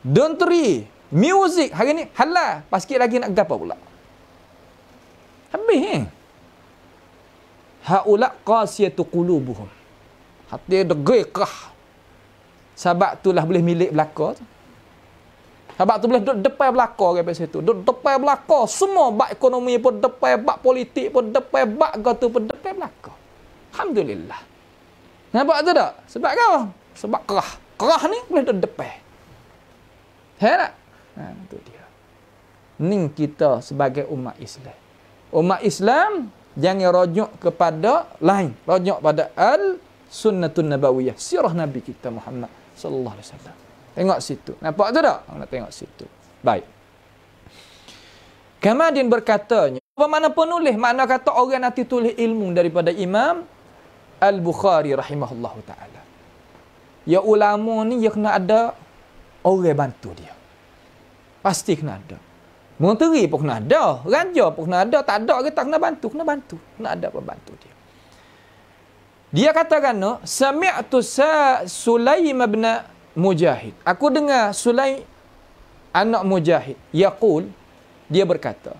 Speaker 1: Don't read. Music hari ni halal. Pas sikit lagi nak gapa pula. Habis ni. Eh? Haula qasiyatu qulubuhum. Hati degil kah. Sebab itulah boleh milik belaka tu. Sebab tu boleh duduk depan belaka orang pasal tu. Duduk depan belaka. Semua bak ekonomi pun depan, bak politik pun depan, bak kau pun depan belaka. Alhamdulillah. Nampak tu tak? Sebab kau. Sebab kerah. Kerah ni boleh duduk depan. Hei tak? Ha, tu dia. Ning kita sebagai umat Islam umat Islam jangan rujuk kepada lain rujuk pada al sunnatun nabawiyah sirah nabi kita Muhammad sallallahu alaihi wasallam tengok situ nampak tu tak nak tengok situ baik Kamadin berkatanya apa mana penulis mana kata orang nanti tulis ilmu daripada Imam Al-Bukhari rahimahullahu taala ya ulama ni ya kena ada orang bantu dia pasti kena ada Menteri pun kena ada. Raja pun kena ada. Tak ada kita kena bantu. Kena bantu. Kena ada pembantu dia. Dia kata kan, Sami'tu sa Sulaim bin Mujahid. Aku dengar Sulaim anak Mujahid. Yaqul, dia berkata,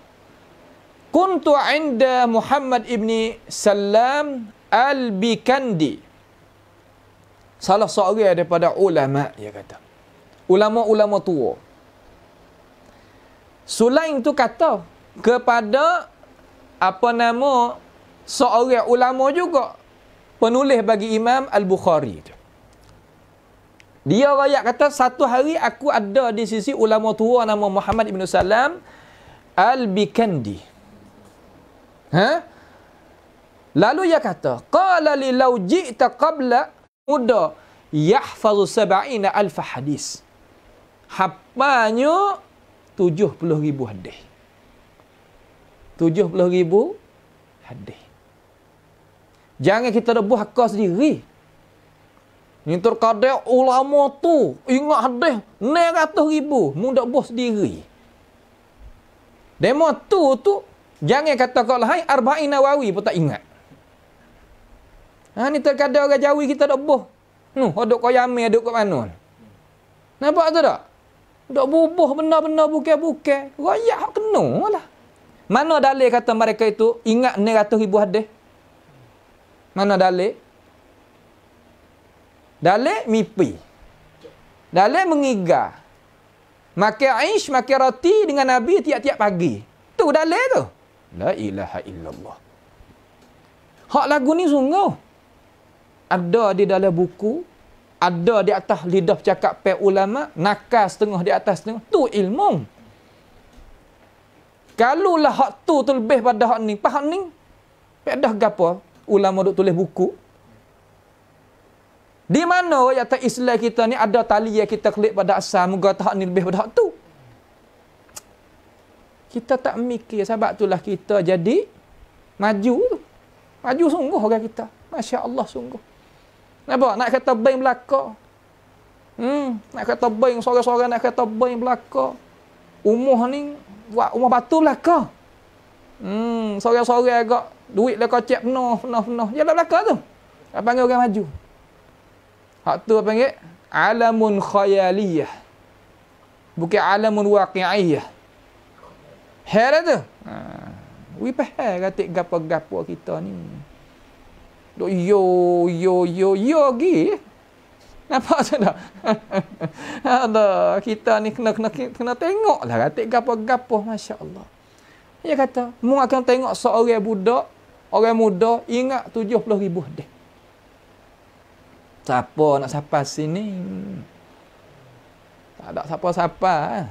Speaker 1: Kuntu inda Muhammad ibni Salam al-Bikandi. Salah seorang daripada ulama, dia kata. Ulama-ulama tua. Sulaim tu kata kepada apa nama seorang ulama juga penulis bagi Imam Al-Bukhari tu. Dia rakyat kata satu hari aku ada di sisi ulama tua nama Muhammad Ibn Salam Al-Bikandi. Ha? Lalu dia kata, Qala li lau ji'ta qabla muda yahfazu sab'ina alfa hadis. Hapanya Tujuh 70 ribu hadis. puluh ribu hadis. Jangan kita ada buah kau sendiri. Yang terkadang ulama tu ingat hadis 600 ribu. muda buah sendiri. Demo tu tu jangan kata kau lahai arba'in nawawi pun tak ingat. Ha ni terkadang orang Jawi kita dak buh. Nu, ada kau yang ada kat mana? Nampak tu tak? Dok bubuh benar-benar bukan-bukan. Rakyat hak kena lah. Mana dalil kata mereka itu ingat 900 ribu hadis? Mana dalil? Dalil mipi. Dalil mengiga. Maka Aish, maka roti dengan Nabi tiap-tiap pagi. Tu dalil tu. La ilaha illallah. Hak lagu ni sungguh. Ada di dalam buku ada di atas lidah cakap pe ulama nakal setengah di atas setengah tu ilmu kalau lah hak tu tu lebih pada hak ni faham ni pe dah gapo ulama duk tulis buku di mana ya ayat Islam kita ni ada tali yang kita klik pada asal moga tak ni lebih pada hak tu kita tak mikir sebab itulah kita jadi maju tu maju sungguh orang kita masya-Allah sungguh apa? Nak kata bank belaka. Hmm, nak kata bank sore-sore nak kata bank belaka. Umuh ni buat umuh batu belaka. Hmm, sore-sore agak duit dia kocek penuh, penuh, penuh. Jalan belaka tu. Apa panggil orang maju. Hak tu apa panggil? Alamun khayaliyah. Bukan alamun waqi'iyah. Hera lah tu. Ha. Wipah, katik gapa-gapa kita ni. Duk yo, yo, yo, yo lagi. Eh? Nampak tak dah? [laughs] Ada kita ni kena kena kena tengok lah. Ratik gapo-gapo, Masya Allah. Dia kata, mu akan tengok seorang budak, orang muda, ingat tujuh puluh ribu dia. Siapa nak siapa sini? Tak ada siapa-siapa. Eh.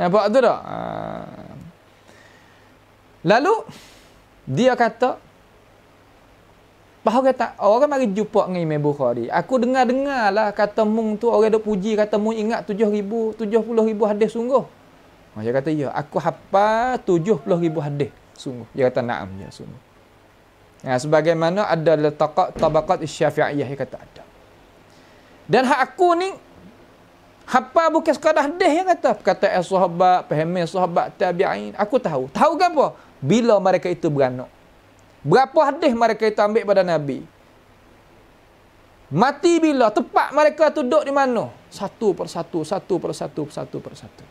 Speaker 1: Nampak tu tak? Ah. Lalu, dia kata, Lepas kata tak, orang mari jumpa dengan Imam Bukhari. Aku dengar-dengar lah kata mung tu, orang dah puji kata mung ingat tujuh ribu, tujuh puluh ribu hadis sungguh. Ha, dia kata, iya. aku hapa tujuh puluh ribu hadis sungguh. Dia kata, naam, ya, sungguh. Nah, ha, sebagaimana ada letakak tabakat syafi'iyah, dia kata, ada. Dan hak aku ni, hafal bukan sekadar hadis, yang kata. Kata eh sahabat, pahamil sahabat, tabi'in. Aku tahu. Tahu ke apa? Bila mereka itu beranak. Berapa hadis mereka itu ambil pada Nabi? Mati bila? Tepat mereka itu duduk di mana? Satu persatu, satu persatu, satu persatu.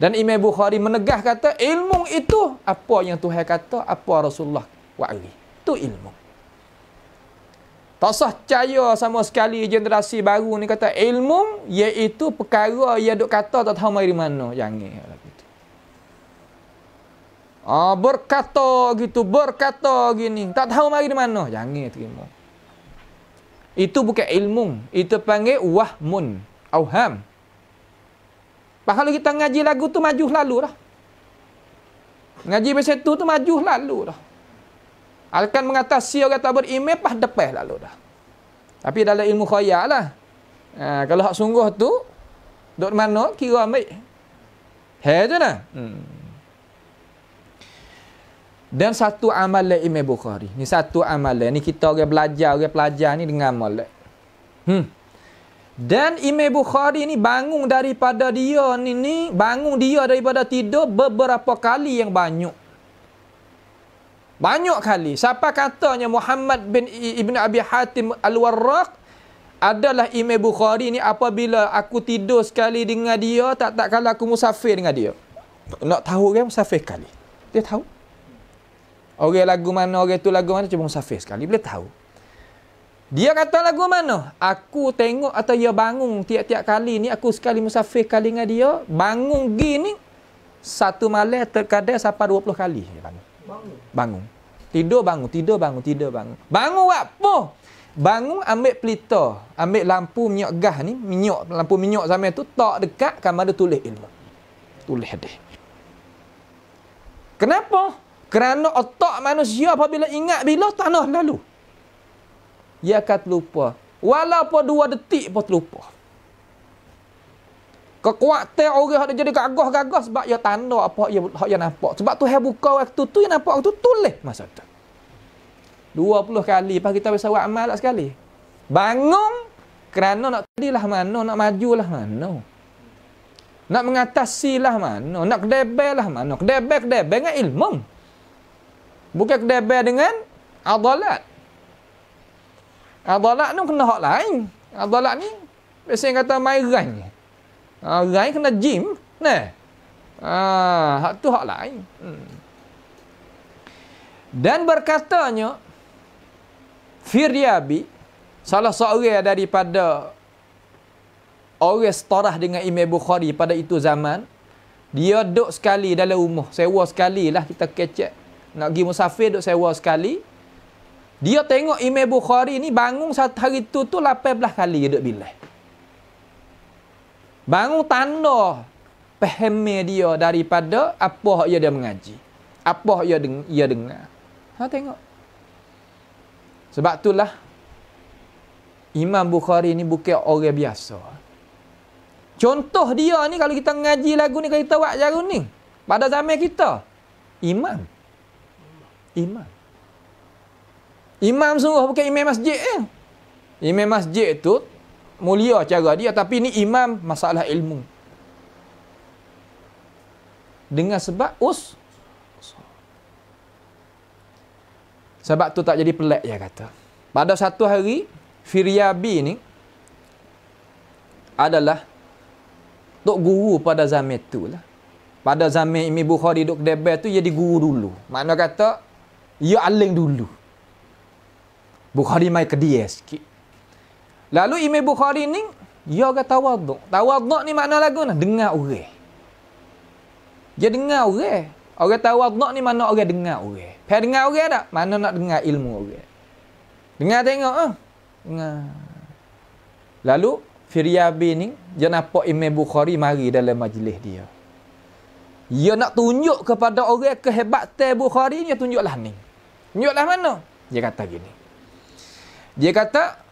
Speaker 1: Dan Imam Bukhari menegah kata, ilmu itu apa yang Tuhan kata, apa Rasulullah wa'ali. Itu ilmu. Tak sah percaya sama sekali generasi baru ni kata ilmu iaitu perkara yang duk kata tak tahu mari mana. yang ni Ah berkata gitu, berkata gini. Tak tahu mari di mana. Jangan terima. Itu bukan ilmu. Itu panggil wahmun. Auham. Pahal kita ngaji lagu tu maju lalu dah. Ngaji besi tu tu maju lalu dah. Akan mengatasi orang tak berimeh pas depan lalu dah. Tapi dalam ilmu khayal lah. Ha, kalau hak sungguh tu, duduk mana kira ambil. Hei tu lah. Hmm. Dan satu amalan Imam Bukhari. Ni satu amalan. Ni kita orang belajar, orang pelajar ni dengan amalan. Hmm. Dan Imam Bukhari ni bangun daripada dia ni, ni bangun dia daripada tidur beberapa kali yang banyak. Banyak kali. Siapa katanya Muhammad bin Ibn Abi Hatim Al-Warraq adalah Imam Bukhari ni apabila aku tidur sekali dengan dia, tak tak kalau aku musafir dengan dia. Nak tahu kan musafir kali. Dia tahu. Orang lagu mana, orang tu lagu mana, cuba musafir sekali. Boleh tahu. Dia kata lagu mana? Aku tengok atau dia bangun tiap-tiap kali ni, aku sekali musafir kali dengan dia, bangun gini satu malam terkadang sampai dua puluh kali. Bangun. bangun. Bangun. Tidur bangun, tidur bangun, tidur bangun. Bangun apa? Bangun ambil pelita, ambil lampu minyak gas ni, minyak, lampu minyak zaman tu, tak dekat kamar dia tulis ilmu. Tulis dia. Kenapa? Kerana otak manusia apabila ingat bila tanah lalu. Ia akan terlupa. Walaupun dua detik pun terlupa. Kekuatan orang yang jadi gagah-gagah sebab ia tanda apa ia, ia nampak. Sebab tu yang buka waktu tu yang nampak waktu tulis masa tu. Dua puluh kali. Lepas kita bisa buat amal sekali. Bangun kerana nak tadi lah mana, nak maju lah mana. Nak mengatasi lah mana, nak kedebel lah mana. Kedebel, kedebel dengan ilmu. Bukan kedai dengan adalat. Adalat ni kena hak lain. Adalat ni biasanya kata main rain. Ha, ah, rain kena gym. Nah. Ha, hak tu hak lain. Hmm. Dan berkatanya Firyabi salah seorang daripada orang setarah dengan Imam Bukhari pada itu zaman dia duduk sekali dalam rumah sewa sekali lah kita kecek nak pergi musafir duk sewa sekali. Dia tengok Imam Bukhari ni bangun satu hari tu tu 18 kali dia duk bilai. Bangun tanda pahami dia daripada apa yang dia mengaji. Apa dia deng dia dengar. Ha tengok. Sebab itulah Imam Bukhari ni bukan orang biasa. Contoh dia ni kalau kita ngaji lagu ni kita buat jarum ni. Pada zaman kita. Imam imam. Imam sungguh bukan imam masjid eh. Imam masjid tu mulia cara dia tapi ni imam masalah ilmu. Dengan sebab us Sebab tu tak jadi pelik dia kata. Pada satu hari Firyabi ni adalah tok guru pada zaman tu lah. Pada zaman Imam Bukhari duk debat tu jadi di guru dulu. mana kata ia ya aling dulu. Bukhari mai ke dia sikit. Lalu ime Bukhari ni, ya kata tawadu. Tawadu ni makna lagu ni? Dengar orang. Dia dengar orang. Orang tawadu ni mana orang dengar orang. Pada dengar orang tak? Mana nak dengar ilmu orang. Dengar tengok. Eh? Dengar. Lalu, Firyabi ni, dia nampak ime Bukhari mari dalam majlis dia. Dia nak tunjuk kepada orang kehebatan Bukhari ni, dia tunjuklah ni. Nyutlah mana? Dia kata gini. Dia kata,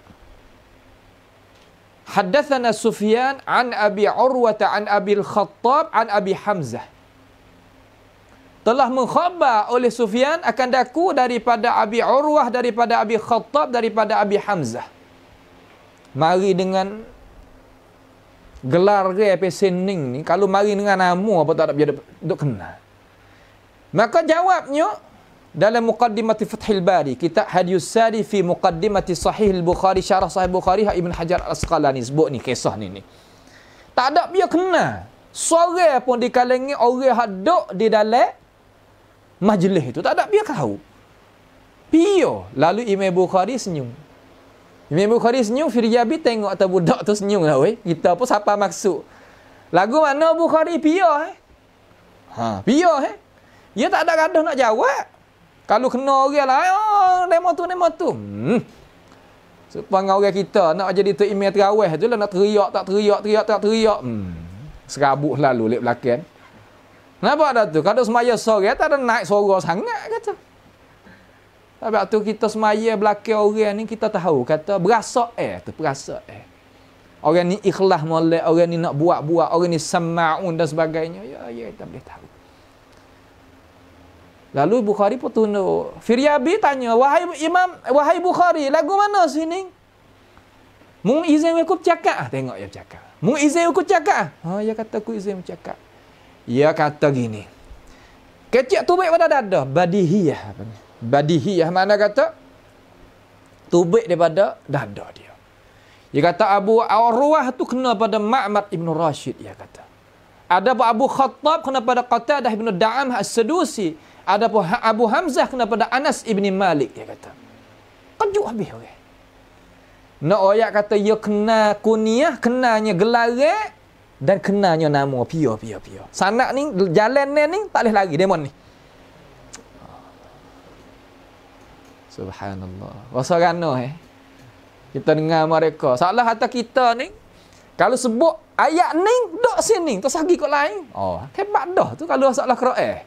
Speaker 1: Haddathana Sufyan an Abi Urwah an Abi Al-Khattab an Abi Hamzah. Telah mengkhabar oleh Sufyan akan daku daripada Abi Urwah, daripada Abi Khattab, daripada Abi Hamzah. Mari dengan gelar ke pesening ni. Kalau mari dengan nama apa tak ada biar duk kenal. Maka jawabnya, dalam muqaddimati Fathil Bari kita Hadiyus Sari fi muqaddimati Sahih Al-Bukhari syarah Sahih Bukhari ha Ibn Hajar Al-Asqalani sebut ni kisah ni ni tak ada dia kena suara pun dikalengi orang hadok di dalam majlis itu tak ada dia tahu Pio lalu Imam Bukhari senyum Imam Bukhari senyum Firjabi tengok atau budak tu senyum lah weh kita pun siapa maksud lagu mana Bukhari Pio eh ha Pio eh dia tak ada gaduh nak jawab kalau kena orang lah, oh, demo tu, demo tu. Hmm. Sepang dengan orang kita, nak jadi terimil terawih tu lah, nak teriak, tak teriak, teriak, tak teriak. Hmm. Serabut lalu, lep belakang. Kenapa ada tu? Kalau semaya sore, tak ada naik suara sangat, kata. Tapi tu kita semaya belakang orang ni, kita tahu, kata, berasa eh, tu, berasa eh. Orang ni ikhlas mulai, orang ni nak buat-buat, orang ni sama'un dan sebagainya. Ya, ya, kita boleh tahu. Lalu Bukhari pun tunduk. Firyabi tanya, wahai Imam, wahai Bukhari, lagu mana sini? Mu izin aku bercakap. Ah, tengok dia bercakap. Mu izin aku bercakap. oh dia kata aku izin bercakap. Dia kata gini. Kecik tubik pada dada. Badihiyah. Badihiyah. Mana kata? Tubik daripada dada dia. Dia kata Abu Arwah tu kena pada Ma'mad Ibn Rashid. Dia kata. Ada Abu Khattab kena pada Qatadah Ibn Da'am As-Sedusi. Dia Adapun ha-, Abu Hamzah kena pada Anas Ibn Malik dia kata. Kejuk kan habis orang. Okay. Nak oyak kata ya kena kuniah, kenanya gelarat dan kenanya nama pia pia pia. Sana ni jalan ni ni tak boleh lari demon ni. Subhanallah. Wasarana eh. Kita dengar mereka. Salah hata kita ni kalau sebut ayat ni dok sini, tersagi kok lain. Oh, hebat dah tu kalau salah Quran.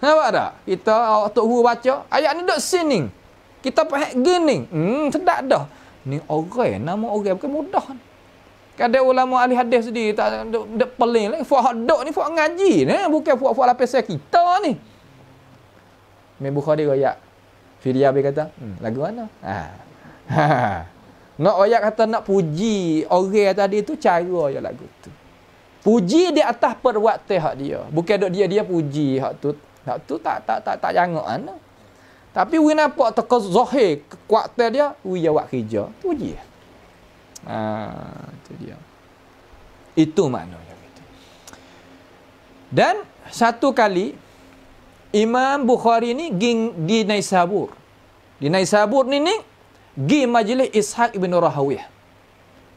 Speaker 1: Nampak tak? Kita awak tok guru baca, ayat ni dok sini. Kita pahat gini. Hmm, sedap dah. Ni orang, nama orang bukan mudah. Kadang ulama ahli hadis sendiri tak dok duk pelin lagi. Fuak hadok ni fuak ngaji ni. Bukan fuak fuak lapis kita ni. Mereka buka dia ayat. Firia habis kata, hmm, lagu mana? Ha. [laughs] nak ayat kata nak puji orang tadi tu cara je lagu tu. Puji di atas perbuatan hak dia. Bukan dok dia dia puji hak tu. Tak tu tak tak tak tak jangan kan. Tapi we nampak teka zahir kekuatan dia, we jawab kerja. Tu je. Ah, tu dia. Itu maknanya itu. Dan satu kali Imam Bukhari ni ging di Naisabur. Di Naisabur ni ni gi majlis Ishaq bin Rahawiyah.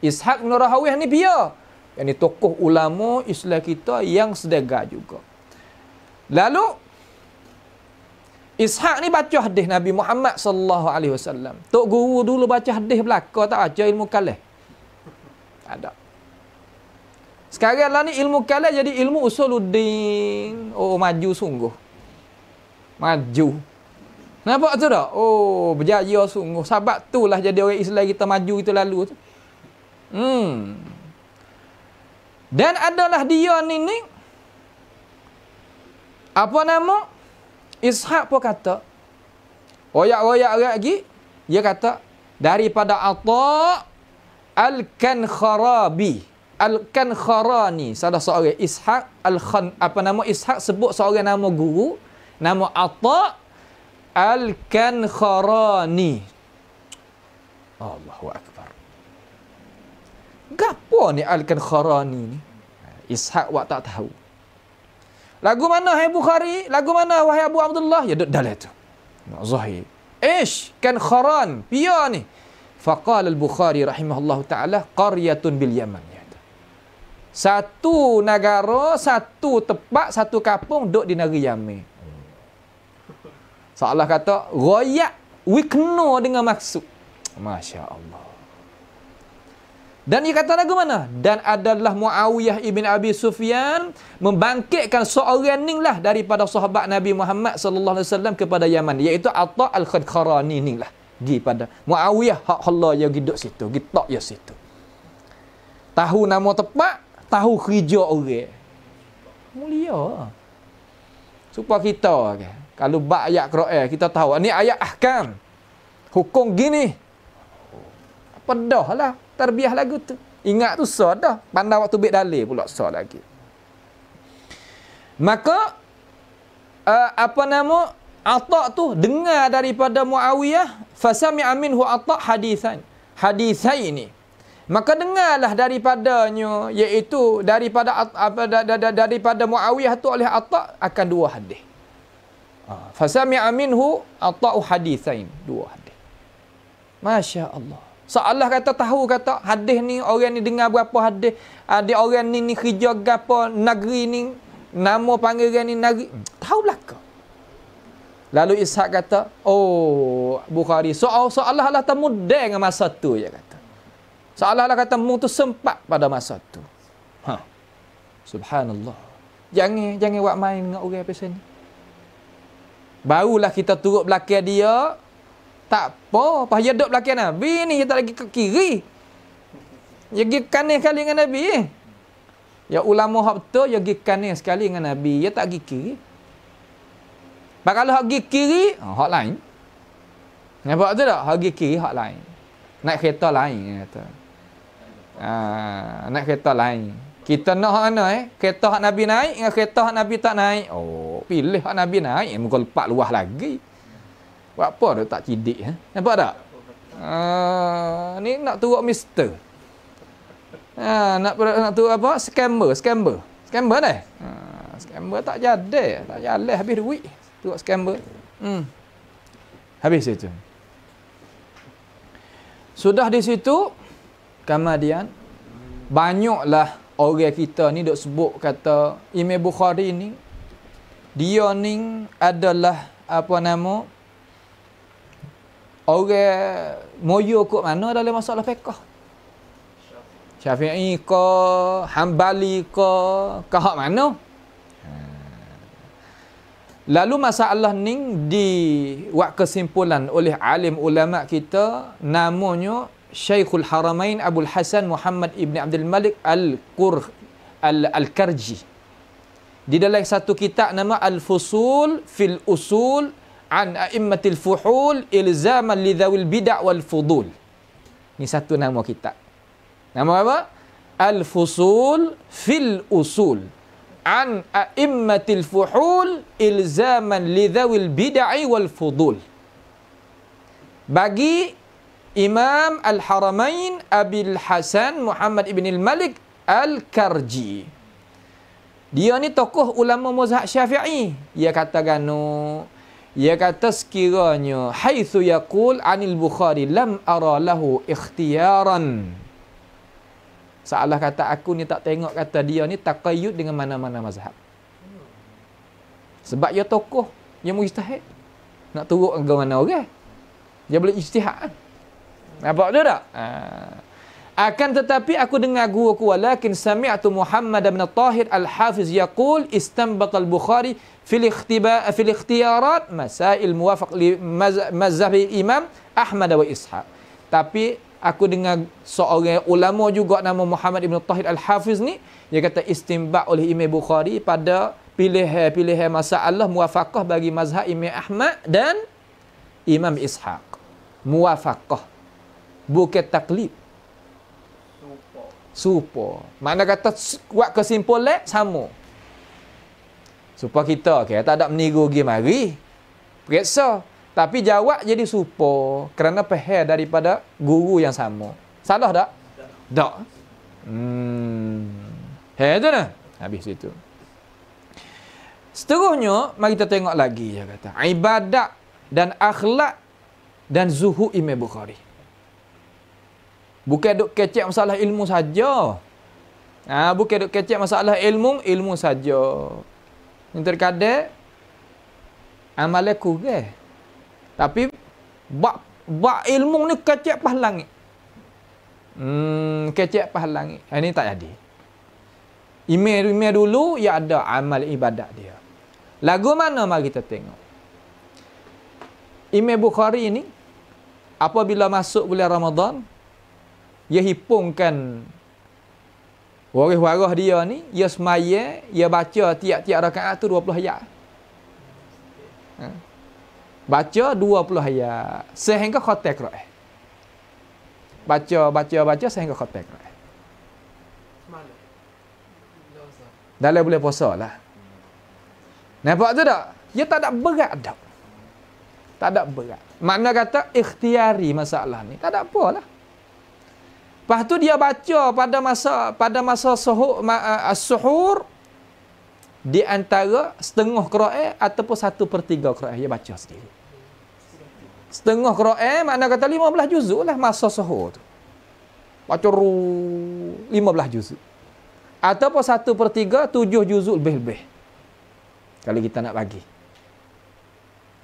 Speaker 1: Ishaq bin Rahawiyah ni dia. Yang ni tokoh ulama Islam kita yang sedega juga. Lalu Ishak ni baca hadis Nabi Muhammad sallallahu alaihi wasallam. Tok guru dulu baca hadis belaka tak ajar ilmu kalah. Ada. Sekaranglah ni ilmu kalah jadi ilmu usuluddin. Oh maju sungguh. Maju. Nampak tu dak? Oh berjaya sungguh. Sebab itulah jadi orang Islam kita maju itu lalu tu. Hmm. Dan adalah dia ni ni apa nama? Ishak pun kata Royak-royak lagi Dia kata Daripada Atta' al Kharabi Al-Kankharani Salah seorang Ishak Al-Khan Apa nama Ishak sebut seorang nama guru Nama Atta' Al-Kankharani Allahu Akbar Gapa ni al Kharani ni Ishak wak tak tahu Lagu mana hai Bukhari? Lagu mana wahai Abu Abdullah? Ya dal itu. Nak zahir. Ish kan kharan. Pia ya ni. Faqala al-Bukhari rahimahullah ta'ala qaryatun bil Yaman. Ya, satu negara, satu tempat, satu kampung duduk di negeri Yaman. Seolah kata, Goyak, wikno dengan maksud. Masya Allah. Dan dia kata lagu mana? Dan adalah Muawiyah ibn Abi Sufyan membangkitkan seorang ni lah daripada sahabat Nabi Muhammad sallallahu alaihi wasallam kepada Yaman iaitu Atha al-Khadkharani ni lah. Di pada Muawiyah hak Allah yang hidup situ, gitak ya situ. Tahu nama tepat, tahu kerja orang. Mulia. Supaya kita okay. kalau bak ayat Quran kita tahu ni ayat ahkam. Hukum gini. Pedahlah tarbiah lagu tu. Ingat tu sah dah. Pandai waktu bek dalil pula sah lagi. Maka uh, apa nama Atha tu dengar daripada Muawiyah fasami aminhu Atha hadisan. Hadisai ini. Maka dengarlah daripadanya iaitu daripada apa daripada Muawiyah tu oleh Atha akan dua hadis. Ah, fasami aminhu Atha hadisain dua hadis. Masya-Allah. Seolah kata tahu kata hadis ni orang ni dengar berapa hadis. Ada ah, orang ni ni kerja gapo negeri ni nama panggilan ni negeri. Tahu belaka. Lalu Ishak kata, "Oh, Bukhari, so oh, Allah Allah tak dengan masa tu ya kata. So Allah Allah kata mung tu sempat pada masa tu. Ha. Subhanallah. Jangan jangan buat main dengan orang pasal ni. Barulah kita turut belakang dia, tak apa, pas dia duduk belakang Nabi ni, dia tak lagi ke kiri. Dia pergi kanan sekali dengan Nabi. Eh. Ya ulama hak betul, dia pergi kanan sekali dengan Nabi. Dia tak pergi kiri. Bak kalau hak pergi kiri, ah, hak lain. Nampak tu tak? Hak pergi kiri, hak lain. Naik kereta lain, kata. Ha, naik kereta lain. Kita nak hak mana eh? Kereta hak Nabi naik dengan kereta hak Nabi tak naik. Oh, pilih hak Nabi naik. Mungkin eh, muka lepak luah Lagi. Buat apa dia tak cidik? Eh? Nampak tak? Uh, ni nak turut mister. Ha, nak nak turut apa? Scammer. Scammer. Scammer ni? Uh, scammer tak jadi. Tak jalan habis duit. Turut scammer. Hmm. Habis itu. Sudah di situ, kemudian, banyaklah orang kita ni duk sebut kata Imam Bukhari ni, dia ni adalah apa nama, Orang moyo kok mana dalam masalah fiqh? Syafi'i ko, Hambali ko, ke hak mana? Ha. Lalu masalah ni di buat kesimpulan oleh alim ulama kita namanya Syekhul Haramain Abu Hasan Muhammad Ibn Abdul Malik Al-Qur Al-Karji. Di dalam satu kitab nama Al-Fusul Fil Usul an a'immatil fuhul ilzaman lidhawil bid'ah wal fudul. Ni satu nama kitab. Nama apa? Al-Fusul fil Usul an a'immatil fuhul ilzaman lidhawil bid'ah wal fudul. Bagi Imam Al-Haramain Abil Hasan Muhammad Ibn Al-Malik Al-Karji. Dia ni tokoh ulama mazhab syafi'i. Dia kata ganuk. Ia kata sekiranya haitsu yaqul anil bukhari lam ara lahu ikhtiyaran. Salah kata aku ni tak tengok kata dia ni takayyud dengan mana-mana mazhab. Sebab dia tokoh, dia mujtahid. Nak turun ke mana orang? Dia boleh ijtihad. Nampak dia tak? Ha. Akan tetapi aku dengar guru aku walakin sami'tu Muhammad bin Tahir al-Hafiz yaqul istanbata al-Bukhari fil ikhtiba fil ikhtiyarat masail muwafaq li mazhab Imam Ahmad wa Ishaq. Tapi aku dengar seorang ulama juga nama Muhammad bin Tahir al-Hafiz ni dia kata istinbat oleh Imam Bukhari pada pilihan-pilihan masalah muwafaqah bagi mazhab Imam Ahmad dan Imam Ishaq. Muwafaqah bukan taklid. Supa. mana kata buat kesimpulan sama. Supa kita okay, tak ada meniru pergi mari. Periksa. Tapi jawab jadi supa. Kerana pehe daripada guru yang sama. Salah tak? Tak. Hmm. Hei tu lah. Habis situ. Seterusnya, mari kita tengok lagi. Dia kata. Ibadat dan akhlak dan zuhu imam Bukhari. Bukan duk kecek masalah ilmu saja. Ha, bukan duk kecek masalah ilmu, ilmu saja. Yang terkadang, amalnya kurang. Tapi, bak, bak ilmu ni kecek pas langit. Hmm, kecek pas langit. Ha, ini tak jadi. Email, email dulu, ya ada amal ibadat dia. Lagu mana mari kita tengok. Imam Bukhari ini apabila masuk bulan Ramadan, dia hipungkan waris-waris dia ni, dia semaya, dia baca tiap-tiap rakaat tu 20 ayat. Ha. Baca 20 ayat sehingga khatam Quran. Eh. Baca baca baca sehingga khatam eh. Quran. Dalam boleh puasa lah. Nampak tu tak? Dia tak ada berat dah. Tak ada berat. mana kata ikhtiari masalah ni. Tak ada apa lah. Lepas tu dia baca pada masa pada masa suhur, eh, eh, suhur di antara setengah Quran ataupun satu per tiga Quran dia baca sendiri. Setengah Quran makna kata lima belah juzuk lah masa suhur tu. Baca lima belah juzuk. Ataupun satu per tiga, tujuh juzuk lebih-lebih. Kalau kita nak bagi.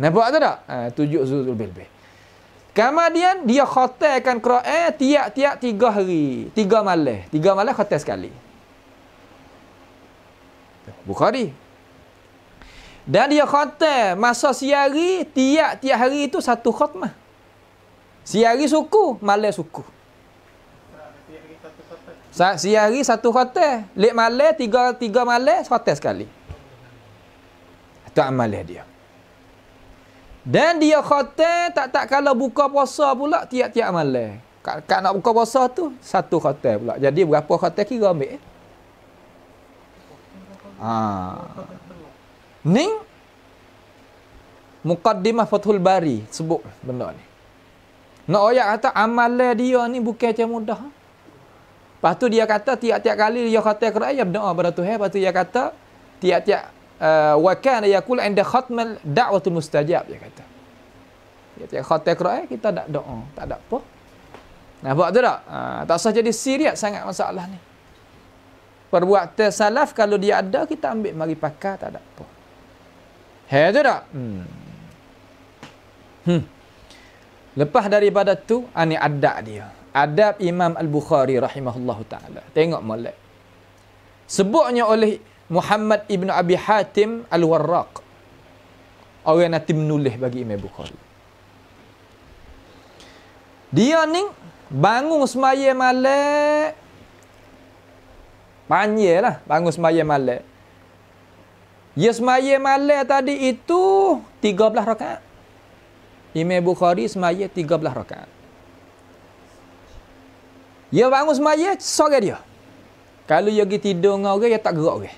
Speaker 1: Nampak tak tak? Ha, tujuh juzuk lebih-lebih. Kemudian dia khotelkan Quran tiap-tiap tiga hari. Tiga malam. Tiga malam khotel sekali. Bukhari. Dan dia khotel masa siari tiap-tiap hari itu satu khotmah. Siari suku, malam suku. siari satu khotel. Lek malam, tiga, tiga malam khotel sekali. Itu amalnya dia. Dan dia khotel tak tak kalau buka puasa pula tiap-tiap malam. Kak, kak nak buka puasa tu satu khotel pula. Jadi berapa khotel kira ambil? Ha. Ni mukaddimah Fathul Bari sebut benda ni. Nak ayat kata amalan dia ni bukan macam mudah. Lepas dia kata tiap-tiap kali dia khotel Quran ya berdoa pada Tuhan, lepas dia kata tiap-tiap Uh, wa kana yaqul inda khatmal da'watul mustajab dia kata. Dia tiap khatam Quran eh, kita tak doa, oh, tak ada apa. Nah, buat tu tak? Ha, tak usah jadi siriat sangat masalah ni. Perbuatan salaf kalau dia ada kita ambil mari pakar tak ada apa. Hei tu tak? Hmm. hmm. Lepas daripada tu, ini ah, adab dia. Adab Imam Al-Bukhari rahimahullahu ta'ala. Tengok molek. Sebutnya oleh Muhammad ibn Abi Hatim Al-Warraq. Orang nanti menulis bagi Imam Bukhari. Dia ni bangun semaya malam. Panjir lah bangun semaya malam. Ya semaya malam tadi itu 13 rakaat. Imam Bukhari semaya 13 rakaat. Ya bangun semaya sore dia. Kalau dia pergi tidur dengan orang, dia tak gerak orang. Okay?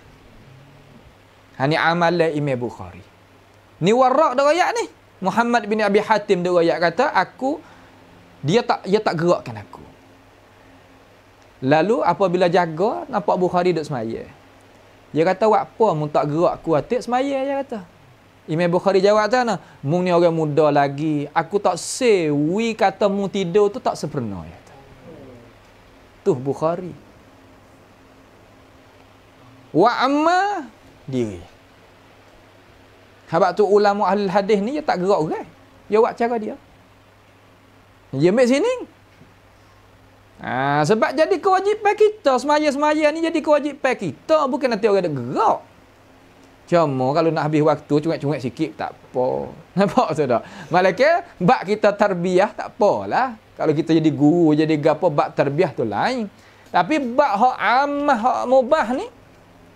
Speaker 1: Ini amalan Imam Bukhari. Ni warak dia rakyat ni. Muhammad bin Abi Hatim dia rakyat kata, aku, dia tak dia tak gerakkan aku. Lalu apabila jaga, nampak Bukhari duduk semaya. Dia kata, buat apa mu tak gerak aku atik semaya, dia kata. Imam Bukhari jawab macam mana? mung ni orang muda lagi. Aku tak sewi kata mu tidur tu tak sempurna. Dia Tuh Bukhari. Wa Wa'amah diri. Sebab tu ulama ahli hadis ni dia tak gerak orang. Kan? Dia buat cara dia. Dia ambil sini. Ha, sebab jadi kewajipan kita semaya-semaya ni jadi kewajipan kita bukan nanti orang dah gerak. Cuma kalau nak habis waktu cungek-cungek sikit tak apa. [laughs] Nampak tu tak? Malaikat bab kita tarbiyah tak apalah. Kalau kita jadi guru jadi gapo bab tarbiyah tu lain. Tapi bab hak amah hak mubah ni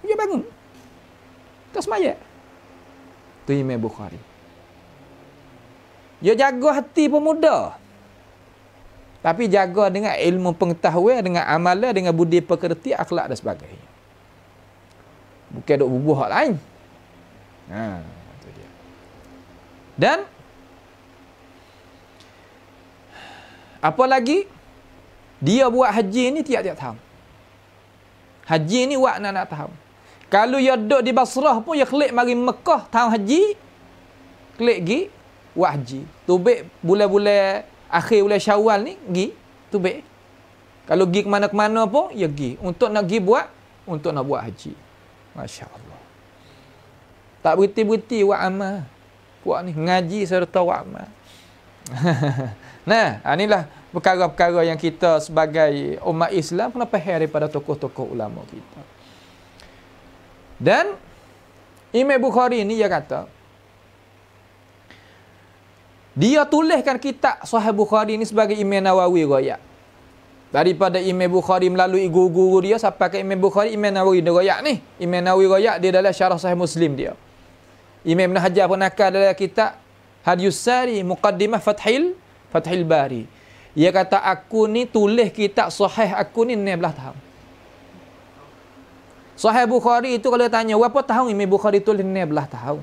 Speaker 1: dia bangun. Tak semaya. Tu Imam Bukhari. Dia ya jaga hati pemuda. Tapi jaga dengan ilmu pengetahuan, dengan amalan, dengan budi pekerti, akhlak dan sebagainya. Bukan duk bubuh hak lain. Ha, tu dia. Dan apa lagi? Dia buat haji ni tiap-tiap tahun. Haji ni buat anak-anak tahun. Kalau ia duduk di Basrah pun, ia klik mari Mekah tahun haji. Klik pergi, buat haji. Tubik bulan-bulan, akhir bulan syawal ni, pergi. Tubik. Kalau pergi ke mana-mana pun, ia pergi. Untuk nak pergi buat, untuk nak buat haji. Masya Allah. Tak berhenti-berhenti buat amal. Buat ni, ngaji serta buat amal. [laughs] nah, ha, inilah perkara-perkara yang kita sebagai umat Islam kena faham daripada tokoh-tokoh ulama kita. Dan Imam Bukhari ni dia kata dia tuliskan kitab Sahih Bukhari ni sebagai Imam Nawawi raya. Daripada Imam Bukhari melalui guru-guru dia sampai ke Imam Bukhari Imam Nawawi ni raya ni. Imam Nawawi raya dia adalah syarah Sahih Muslim dia. Imam Ibn Hajar pun nakal dalam kitab Hadius Sari Muqaddimah Fathil Fathil Bari. Dia kata aku ni tulis kitab sahih aku ni 16 tahun. Sahih Bukhari itu kalau tanya, berapa tahun Imam Bukhari tulis ni belah tahun.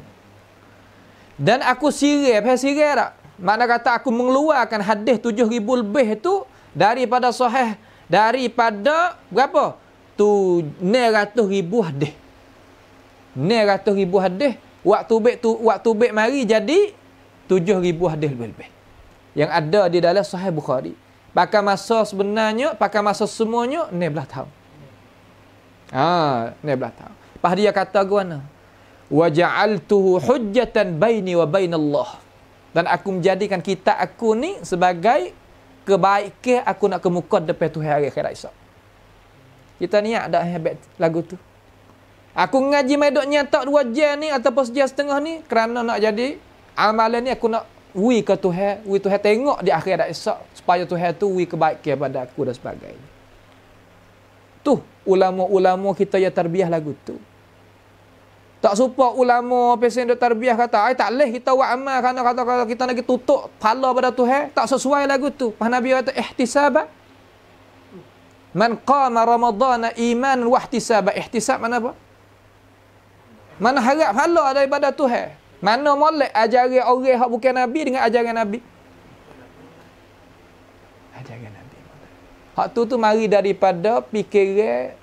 Speaker 1: Dan aku sirih, apa sirih tak? Makna kata aku mengeluarkan hadis tujuh ribu lebih itu daripada sahih, daripada berapa? Tu, ni ratus ribu hadis. Ni ratus ribu hadis. Waktu baik tu, waktu baik mari jadi tujuh ribu hadis lebih-lebih. Yang ada di dalam sahih Bukhari. Pakai masa sebenarnya, pakai masa semuanya, ni belah tahun. Ha, ni belakang. Lepas dia kata aku mana? Wa ja'altuhu hujjatan baini wa bainallah. Dan aku menjadikan kitab aku ni sebagai kebaikan aku nak kemuka depan Tuhan hari akhirat esok. Kita ni ada hebat lagu tu. Aku ngaji mai dok nyatak dua jam ni ataupun sejam setengah ni kerana nak jadi amalan ni aku nak wui ke Tuhan, wui Tuhan tengok di akhirat esok supaya Tuhan tu wi kebaikan pada aku dan sebagainya tu ulama-ulama kita yang terbiah lagu tu. Tak serupa ulama pesen dia terbiah kata, ai tak leh kita buat amal kerana kata kalau kita nak tutup pala pada Tuhan, tak sesuai lagu tu. Pah Nabi kata ihtisaba. Man qama Ramadan iman wa ihtisaba. Ihtisab mana apa? Mana harap pahala daripada Tuhan? Mana molek ajaran orang yang bukan Nabi dengan ajaran Nabi? Ajaran Hak tu tu mari daripada fikiran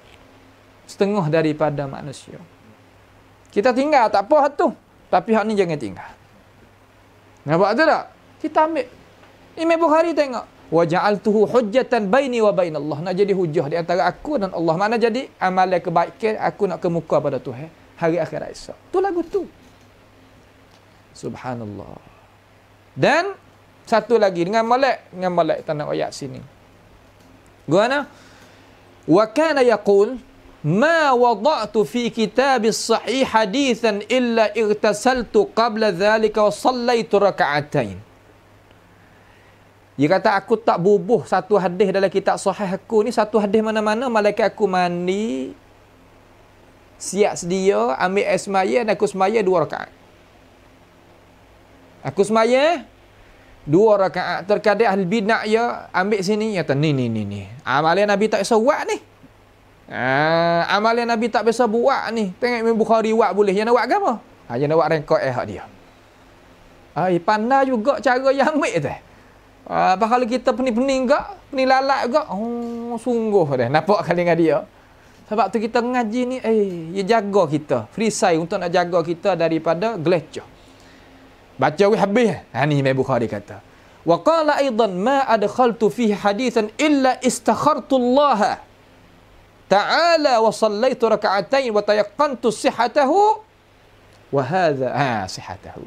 Speaker 1: setengah daripada manusia. Kita tinggal tak apa hak tu. Tapi hak ni jangan tinggal. Nampak tu tak? Kita ambil. Imam Bukhari tengok. Wa ja'altuhu hujjatan baini wa Allah. Nak jadi hujah di antara aku dan Allah. Mana jadi amal kebaikan aku nak kemuka pada Tuhan. Hari akhirat esok. Tu lagu tu. Subhanallah. Dan satu lagi dengan malak. Dengan malak tanah ayat sini. Guana wa kana yaqul ma wada'tu fi kitab sahih hadithan illa irtasaltu qabla dhalika wa sallaitu raka'atain. Dia kata aku tak bubuh satu hadis dalam kitab sahih aku ni satu hadis mana-mana malaikat aku mandi siap sedia ambil air semaya dan aku semaya dua rakaat. Aku semaya dua rakaat terkadang ahli bidah ya ambil sini ya ni ni ni ni amalan nabi tak bisa buat ni ah amalan nabi tak bisa buat ni tengok imam bukhari buat boleh yang nak buat apa ha yang nak buat rekod eh hak dia ai ha, eh, pandai juga cara yang ambil tu eh. ha, apa kalau kita pening-pening gak, pening lalat gak, oh sungguh deh. Nampak kali dengan dia. Sebab tu kita ngaji ni, eh, dia ya jaga kita. Free untuk nak jaga kita daripada gelecoh. Baca we habis. Ha ni Imam Bukhari kata. Wa qala aidan ma adkhaltu fi hadithan illa istakhartu Allah ta'ala wa sallaitu rak'atain wa tayaqqantu sihhatahu wa hadha ha sihhatahu.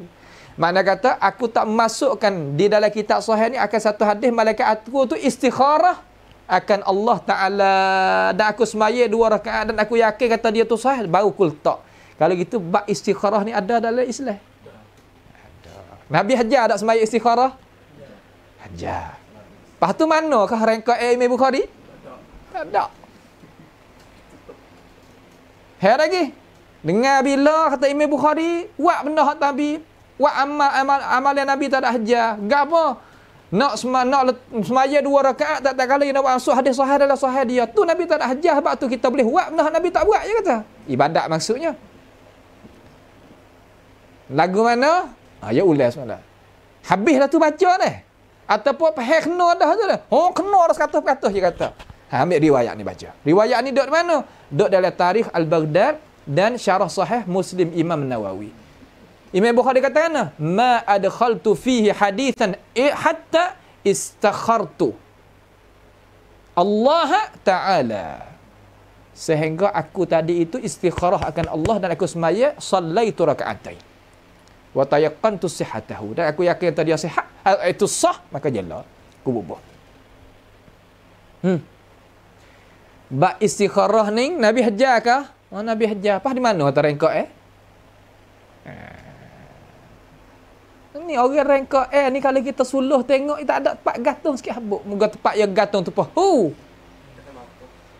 Speaker 1: Mana kata aku tak masukkan di dalam kitab sahih ni akan satu hadis malaikat aku tu istikharah akan Allah Ta'ala dan aku semaya dua rakaat dan aku yakin kata dia tu sahih baru kul tak kalau gitu bak istikharah ni ada dalam Islam Nabi hajar tak semayak istikharah? Hajar. Lepas tu mana? rengkak air Imam Bukhari? Tak ada. Hei lagi. Dengar bila kata Imam Bukhari, buat benda hak Nabi. Buat amal, amal, amal yang Nabi tak ada hajar. Gapa? Nak, sema, nak semayak dua rakaat tak tak kala yang nak buat ansur hadis sahih adalah sahih dia. Tu Nabi tak ada hajar sebab tu kita boleh buat benda hak Nabi tak buat je kata. Ibadat maksudnya. Lagu mana? Ha, ya ulas semalam. Habislah tu baca dah. Ataupun pahal kena dah tu dah. Oh, kena dah sekatuh-katuh dia kata. Ha, ambil riwayat ni baca. Riwayat ni duduk di mana? Duduk dalam tarikh Al-Baghdad dan syarah sahih Muslim Imam Nawawi. Imam Bukhari kata kan? Ma adkhaltu fihi hadithan eh, hatta istakhartu. Allah Ta'ala. Sehingga aku tadi itu istikharah akan Allah dan aku semaya salaitu rakaatai wa tayaqantu sihhatahu dan aku yakin tadi dia sihat eh, itu sah maka jela aku bubuh hmm ba istikharah ni nabi hajar ke oh, nabi hajar pas di mana antara engkau eh ah. Ni orang rengkok eh ni kalau kita suluh tengok tak ada tempat Gatung sikit habuk. Moga tempat yang Gatung tu pun. Hu.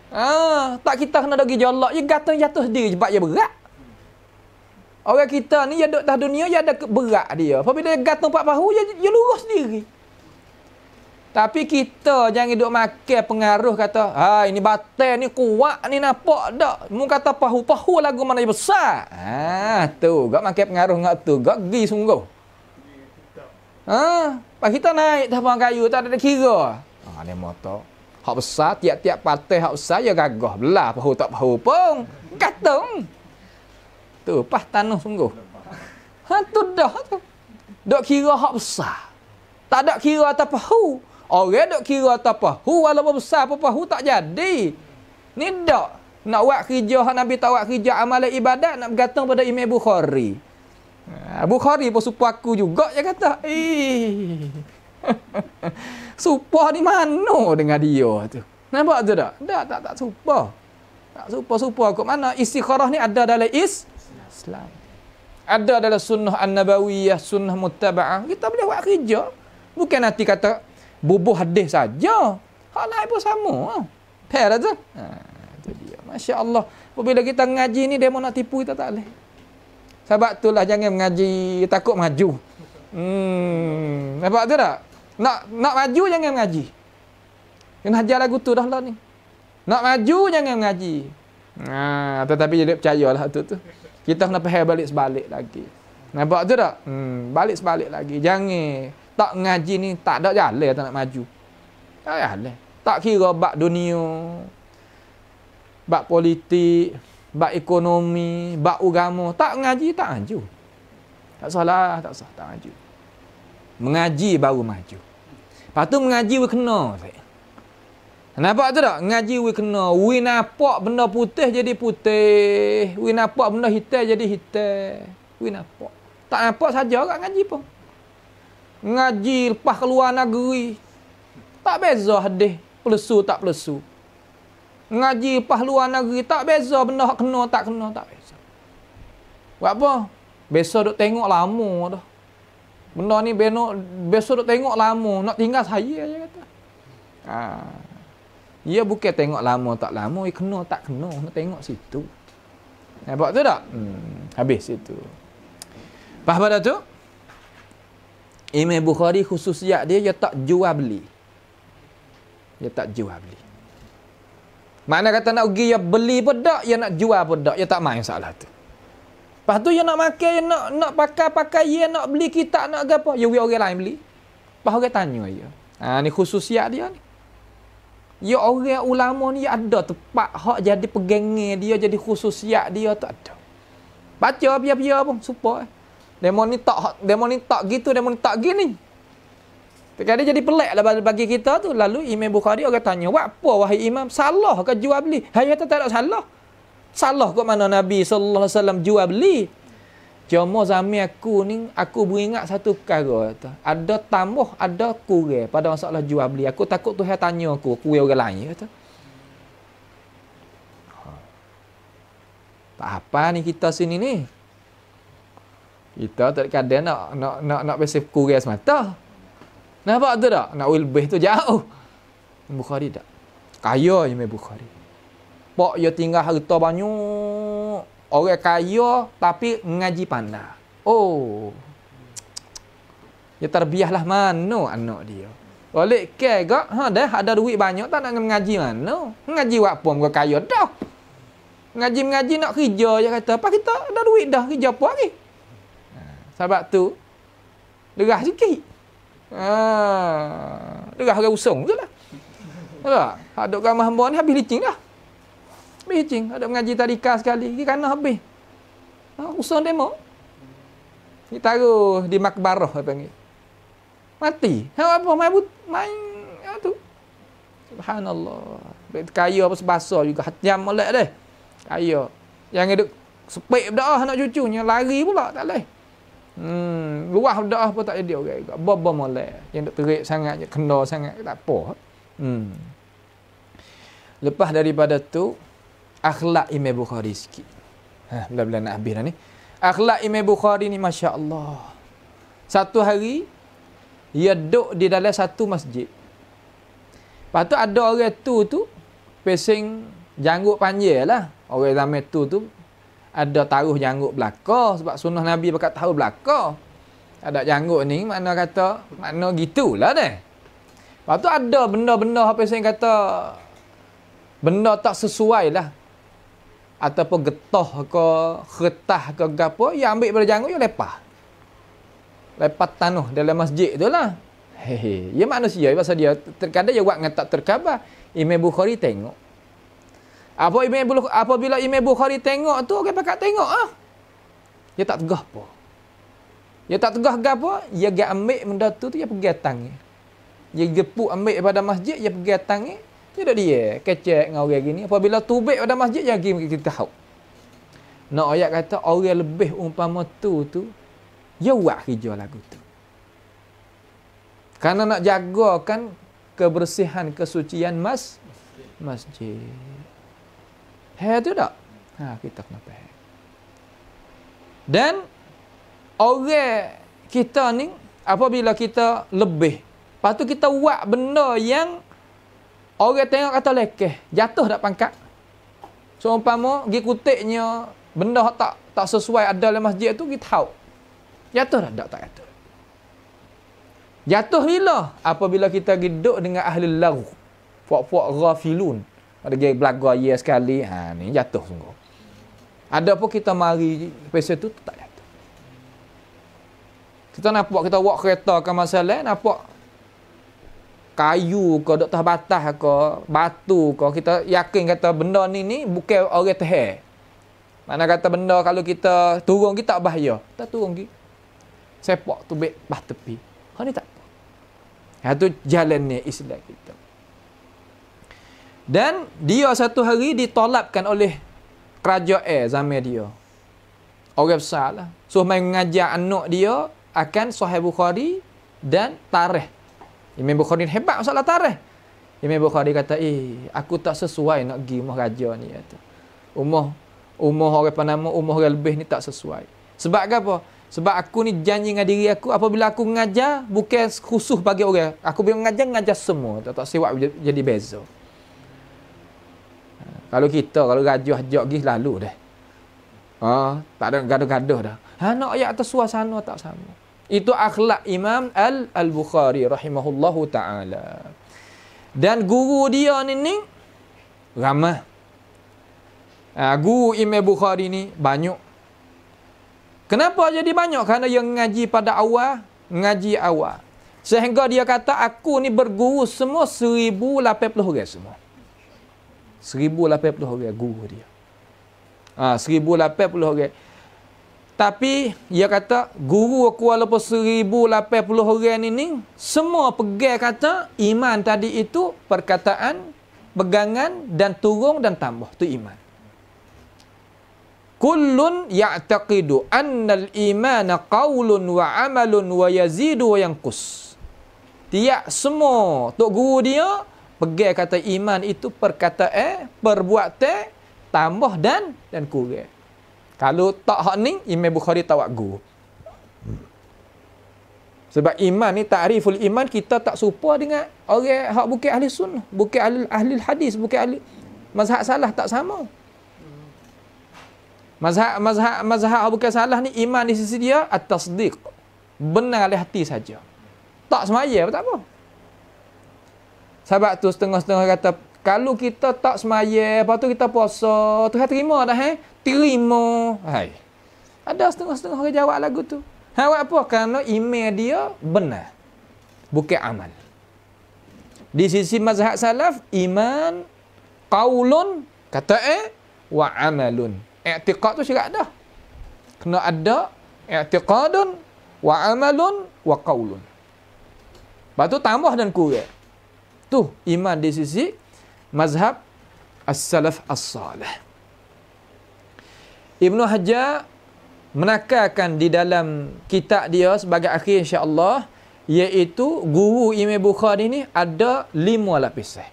Speaker 1: Ah, tak kita kena dogi jolok je ya Gatung jatuh dia sebab dia berat. Orang kita ni yang duduk dalam dunia dia ada berat dia. Apabila dia gantung pak pahu dia, dia lurus sendiri. Tapi kita jangan duduk makan pengaruh kata, ha ini batal ni kuat ni nampak tak? Mu kata pahu, pahu lagu mana yang besar. Ah tu, gak makan pengaruh gak tu, gak gi sungguh. Ha, pak kita naik dah pang kayu tak ada kira. Ha ah, ni motor. Hak besar, tiap-tiap patah hak besar, ya gagah belah. Pahu tak pahu pun. Katung. Tu, pas tanah sungguh. Ha tu dah ha, tu. Dok kira hak besar. Tak ada kira atau apa hu. Orang dok kira atau apa hu walaupun besar apa apa hu tak jadi. Ni dak nak buat kerja hak Nabi tak buat kerja amal ibadat nak berkata pada Imam Bukhari. Ha, Bukhari pun supah aku juga dia kata. Eh. supah [laughs] di mana dengan dia tu? Nampak tu tak? Tak, tak, tak supah. Tak supo supo kat mana? Istikharah ni ada dalam is Islam. Ada dalam sunnah an-nabawiyah, sunnah mutaba'ah. Kita boleh buat kerja. Bukan nanti kata bubuh hadis saja. Hal lain pun sama. Fair ha, tu dia. Masya Allah. Bila kita ngaji ni, dia mau nak tipu kita tak boleh. Sebab lah jangan mengaji. Takut maju. Hmm. Nampak tu tak? Nak nak maju jangan mengaji. Kena ajar lagu tu dah lah ni. Nak maju jangan mengaji. Ha, tetapi jadi percayalah tu tu kita kena faham balik sebalik lagi. Nampak tu tak? Hmm, balik sebalik lagi. Jangan tak ngaji ni tak ada jalan tak nak maju. Tak jalan. Tak kira bab dunia, bab politik, bab ekonomi, bab agama, tak ngaji tak maju. Tak salah, tak salah, tak maju. Mengaji baru maju. Lepas tu mengaji kena. Saya. Nampak tu tak? Ngaji we kena. We nampak benda putih jadi putih. We nampak benda hitam jadi hitam. We nampak. Tak nampak saja kat ngaji pun. Ngaji lepas keluar negeri. Tak beza hadih. Pelesu tak pelesu. Ngaji lepas luar negeri. Tak beza benda hak kena tak kena. Tak beza. Buat apa? Besok duk tengok lama dah. Benda ni beno, besok duk tengok lama. Nak tinggal saya je kata. Haa. Ah. Ia bukan tengok lama tak lama, ia kena tak kena, nak tengok situ. Nampak tu tak? Hmm, habis situ. Faham pada tu? Imam Bukhari khusus yak dia, dia tak jual beli. Dia tak jual beli. Mana kata nak pergi, dia beli pun tak, dia nak jual pun tak, dia tak main salah tu. Lepas tu, dia nak makan, dia nak, nak pakai pakai, dia nak beli kita nak apa, dia orang lain beli. Lepas orang tanya dia. Ha, ni khusus yak dia ni. Ya orang ulama ni ada tempat hak jadi pegangan dia jadi khususiat dia tu ada. Baca biar-biar pun supaya. Eh. Demo ni tak demo ni tak gitu demo ni tak gini. Terkadang dia jadi pelik lah bagi kita tu. Lalu Imam Bukhari orang tanya, "Wah, apa wahai Imam? Salah ke jual beli?" Hai kata tak ada salah. Salah kok mana Nabi sallallahu alaihi wasallam jual beli? Cuma zaman aku ni, aku beringat satu perkara. Tu. Ada tambah, ada kurang pada masalah jual beli. Aku takut tu tanya aku, aku orang lain. Kata. Ha. Tak apa ni kita sini ni. Kita tak ada nak nak nak nak besi kurang semata. Nampak tu tak? Nak lebih tu jauh. Bukhari tak. Kaya je Bukhari. Pak yo tinggal harta banyak orang kaya tapi mengaji pandai. Oh. Ya terbiahlah mano anak dia. Oleh ke gak? Ha dah ada duit banyak tak nak mengaji mano? Mengaji buat apa muka kaya dah. Mengaji mengaji nak kerja je kata apa kita ada duit dah kerja apa ha, lagi? sebab tu derah sikit. Ha. Derah orang usung jelah. Ha, hak dok gamah hamba ni habis licin dah. Beijing ada mengaji tarika sekali. Dia kena habis. Ha, usun demo. Dia taruh di makbarah dia panggil. Mati. Ha, apa main but, main ha, tu. Subhanallah. Bet kaya apa sebasa juga hati yang molek deh. Kaya. Yang hidup sepek berdoa nak cucunya lari pula tak leh. Hmm, luah dah pun tak dia orang juga. Bobo molek. Yang duk terik sangat je kena sangat tak apa. Hmm. Lepas daripada tu, akhlak Imam Bukhari sikit. Ha, bila-bila nak habis dah ni. Akhlak Imam Bukhari ni Masya Allah. Satu hari, dia duduk di dalam satu masjid. Lepas tu ada orang tu tu, pesing janggut panjang lah. Orang zaman tu tu, ada taruh janggut belakang. Sebab sunnah Nabi pakat tahu belakang. Ada janggut ni, makna kata, makna gitulah deh. Lepas tu ada benda-benda apa yang kata, benda tak sesuai lah ataupun getah ke kertas ke gapo, yang ambil pada janggut yang lepas lepas tanah dalam masjid tu lah hehe ya manusia ya pasal dia terkadang dia buat dengan tak terkabar Imam Bukhari tengok apa Imam apabila Imam Bukhari tengok tu orang pakat tengok ah dia tak tegah apa dia tak tegah gapo, apa dia ambil benda tu dia pergi atang dia gepuk ambil pada masjid dia pergi atang tidak dia kecek dengan orang gini. Apabila tubik pada masjid, jangan pergi kita tahu. Nak ayat kata, orang lebih umpama tu tu, dia buat kerja lagu tu. Karena nak kan kebersihan, kesucian mas, masjid. Hei tu tak? Ha, kita kena pahit. Dan, orang kita ni, apabila kita lebih, lepas kita buat benda yang Orang tengok kata lekeh, jatuh dak pangkat. So umpama gi kutiknya benda tak tak sesuai ada dalam masjid tu kita tahu. Jatuh dah tak jatuh. Jatuh bila? Apabila kita pergi duduk dengan ahli lagu. Puak-puak ghafilun. Ada gaya belaga ya sekali. Ha, ni jatuh sungguh. Ada pun kita mari pesa tu tak jatuh. Kita nampak kita buat kereta ke masalah. Nampak kayu ke doktor batas ke batu ke kita yakin kata benda ni ni bukan orang terher mana kata benda kalau kita turun kita tak bahaya kita turun ki sepak tu baik bah tepi kau ha, ni tak apa itu ha, jalannya Islam kita dan dia satu hari ditolakkan oleh kerajaan zaman dia orang besar lah so mengajar anak dia akan sahih Bukhari dan tarikh Imam Bukhari ni hebat masalah tarikh. Imam Bukhari kata, "Eh, aku tak sesuai nak pergi rumah raja ni." Kata. Umah umah orang panama umah orang lebih ni tak sesuai. Sebab apa? Sebab aku ni janji dengan diri aku apabila aku mengajar bukan khusus bagi orang. Aku bila mengajar mengajar semua, tak tak sewak jadi beza. Ha, kalau kita kalau raja ajak gi lalu dah. Ha, tak ada gaduh-gaduh dah. Ha nak ayat atas suasana tak sama. Itu akhlak Imam Al-Bukhari rahimahullahu taala. Dan guru dia ni ni ramah. Ha, guru Imam Bukhari ni banyak. Kenapa jadi banyak? Kerana dia ngaji pada awal, ngaji awal. Sehingga dia kata, aku ni berguru semua seribu puluh orang semua. Seribu puluh orang guru dia. Ah, ha, puluh orang. Tapi dia kata guru aku walaupun 1080 orang ini semua pegang kata iman tadi itu perkataan pegangan dan turun dan tambah tu iman. Kullun ya'taqidu annal iman qaulun wa amalun wa yazidu wa yanqus. Tiap semua tok guru dia pegang kata iman itu perkataan, perbuatan, tambah dan dan kurang. Kalau tak hak ni, Imam Bukhari tawakgu. Sebab iman ni, ta'riful iman, kita tak serupa dengan orang hak bukit ahli sunnah. Bukit ahli, ahli hadis, bukit ahli mazhab salah, tak sama. Mazhab, mazhab, mazhab hak bukit salah ni, iman di sisi dia, at-tasdiq. Benar alih hati saja. Tak semaya pun tak apa. Sebab tu setengah-setengah kata, kalau kita tak semaya, lepas tu kita puasa, Tuhan terima dah, eh? terima. Hai. Ada setengah-setengah orang jawab lagu tu. Hai buat apa? Kerana email dia benar. Bukan amal. Di sisi mazhab salaf, iman, qawlun, kata eh, wa amalun. Iktiqad tu syarat dah. Kena ada iktiqadun, wa amalun, wa qawlun. Batu tu tambah dan kurang. Tu iman di sisi mazhab as-salaf as-salih. Ibnu Hajar menakarkan di dalam kitab dia sebagai akhir insya-Allah iaitu guru Imam Bukhari ni ada lima lapisan.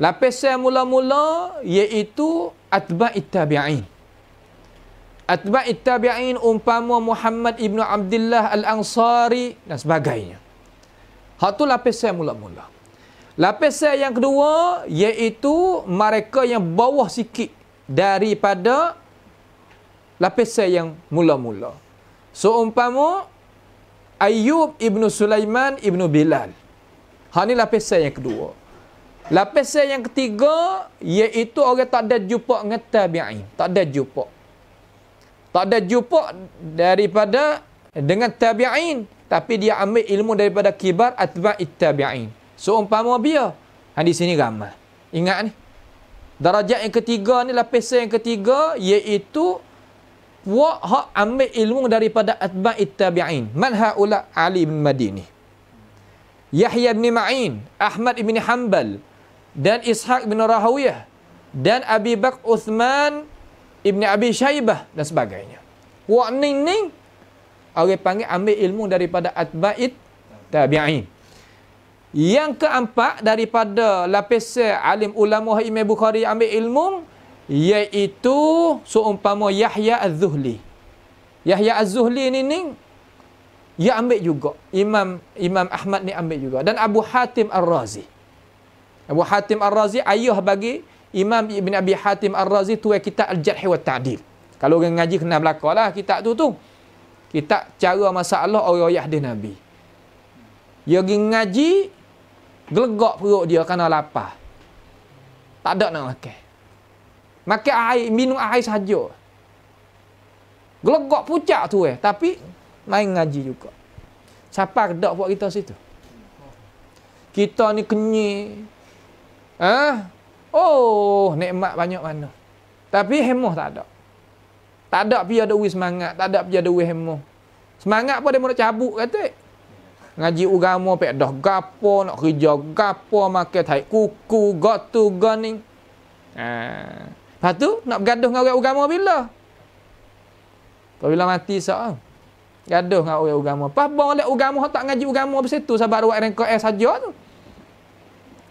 Speaker 1: Lapisan mula-mula iaitu atba'i tabi'in. Atba'i tabi'in umpama Muhammad ibnu Abdullah Al-Ansari dan sebagainya. Hak tu lapisan mula-mula. Lapisan yang kedua iaitu mereka yang bawah sikit daripada lapisan yang mula-mula. so Seumpama Ayub ibnu Sulaiman ibnu Bilal. Ha ni lapisan yang kedua. Lapisan yang ketiga iaitu orang tak ada jumpa dengan tabi'i, tak ada jumpa. Tak ada jumpa daripada dengan tabi'in tapi dia ambil ilmu daripada kibar atba'it tabi'in. Seumpama so, dia. Ha di sini ramai. Ingat ni. Darajat yang ketiga ni lapisan yang ketiga iaitu puak hak ambil ilmu daripada atba'i tabi'in. Man haula Ali bin Madini. Yahya bin Ma'in, Ahmad bin Hanbal dan Ishaq bin Rahawiyah dan Abi Bak Uthman Ibn Abi Shaybah dan sebagainya. Wa ning ning orang panggil ambil ilmu daripada atba'i tabi'in. Yang keempat daripada lapisan alim ulama Imam Bukhari ambil ilmu iaitu seumpama Yahya Az-Zuhli. Yahya Az-Zuhli ni ni ia ambil juga. Imam Imam Ahmad ni ambil juga dan Abu Hatim Ar-Razi. Abu Hatim Ar-Razi ayah bagi Imam Ibn Abi Hatim Ar-Razi tu kita Al-Jarh wa Ta'dil. Kalau orang ngaji kena belakalah kita tu tu. Kitab cara masalah orang Yahdi Nabi. Dia ngaji, Gelegak perut dia kerana lapar. Tak ada nak makan. Makan air, minum air saja. Gelegak pucat tu eh. Tapi, main ngaji juga. Siapa kedok buat kita situ? Kita ni kenyi. Ah, eh? ha? Oh, nikmat banyak mana. Tapi hemoh tak ada. Tak ada pi ada uis semangat, tak ada pi ada uis hemoh. Semangat pun dia mula cabut katik ngaji ugamu, pek dah gapo nak kerja gapo makan tai kuku gotu tu goning. Ha. Lepas tu nak bergaduh dengan orang agama bila? Apabila mati sah. Gaduh dengan orang agama. Pas bang oleh tak ngaji ugamu habis tu sebab ruak rengkok air saja tu.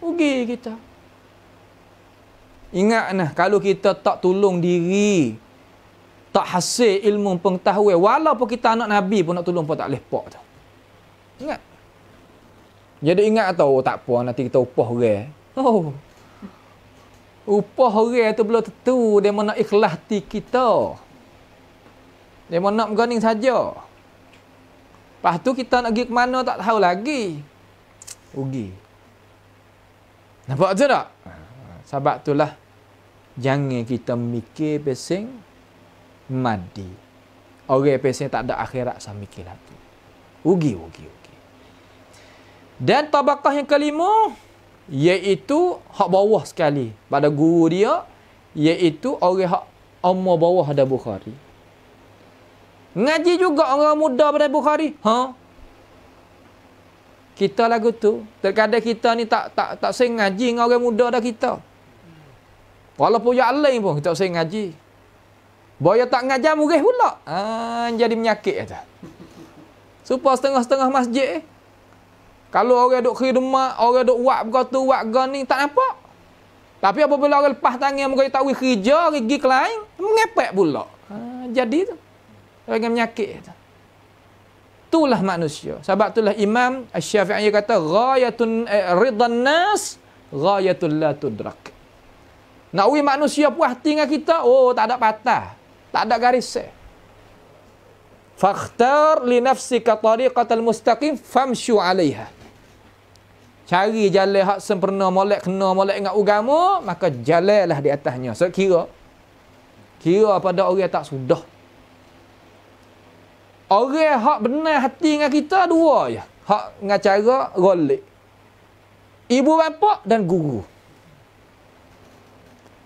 Speaker 1: Ugi kita. Ingat nah kalau kita tak tolong diri tak hasil ilmu pengetahuan walaupun kita anak nabi pun nak tolong pun tak lepak tu. Ingat. Jadi ingat atau oh, tak apa nanti kita upah orang. Eh? Oh. Upah orang tu belum tentu dia mahu nak ikhlas ti kita. Dia mahu nak mengganding saja. Lepas tu kita nak pergi ke mana tak tahu lagi. Ugi. Nampak tu tak? Sebab itulah jangan kita mikir pesing madi. Orang pesing tak ada akhirat sama mikir lagi. Ugi, ugi, ugi. Dan tabakah yang kelima iaitu hak bawah sekali pada guru dia iaitu orang hak umur bawah ada Bukhari. Ngaji juga orang muda pada Bukhari. Ha? Kita lagu tu, terkadang kita ni tak tak tak sing ngaji dengan orang muda dah kita. Walaupun ya Allah pun kita sing ngaji. Boya tak ngajar murid pula. Ah, jadi menyakit kata. Supaya setengah-setengah masjid eh. Kalau orang duk khidmat, orang duk buat gua tu, buat gua tak apa. Tapi apabila orang lepas tangan mengaji tauhid kerja, pergi ke lain, mengepek pula. Ha, jadi tu. Orang menyakit tu. Itulah manusia. Sebab itulah Imam Asy-Syafi'i kata ghayatun eh, ridan nas ghayatul la tudrak. Nak ui manusia puas hati dengan kita, oh tak ada patah. Tak ada garis. Eh. Fakhtar li nafsika tariqatal mustaqim famshu alaiha cari jalan hak sempurna molek kena molek dengan agama maka jalanlah di atasnya so kira kira pada orang tak sudah orang hak benar hati dengan kita dua je hak dengan cara golek ibu bapa dan guru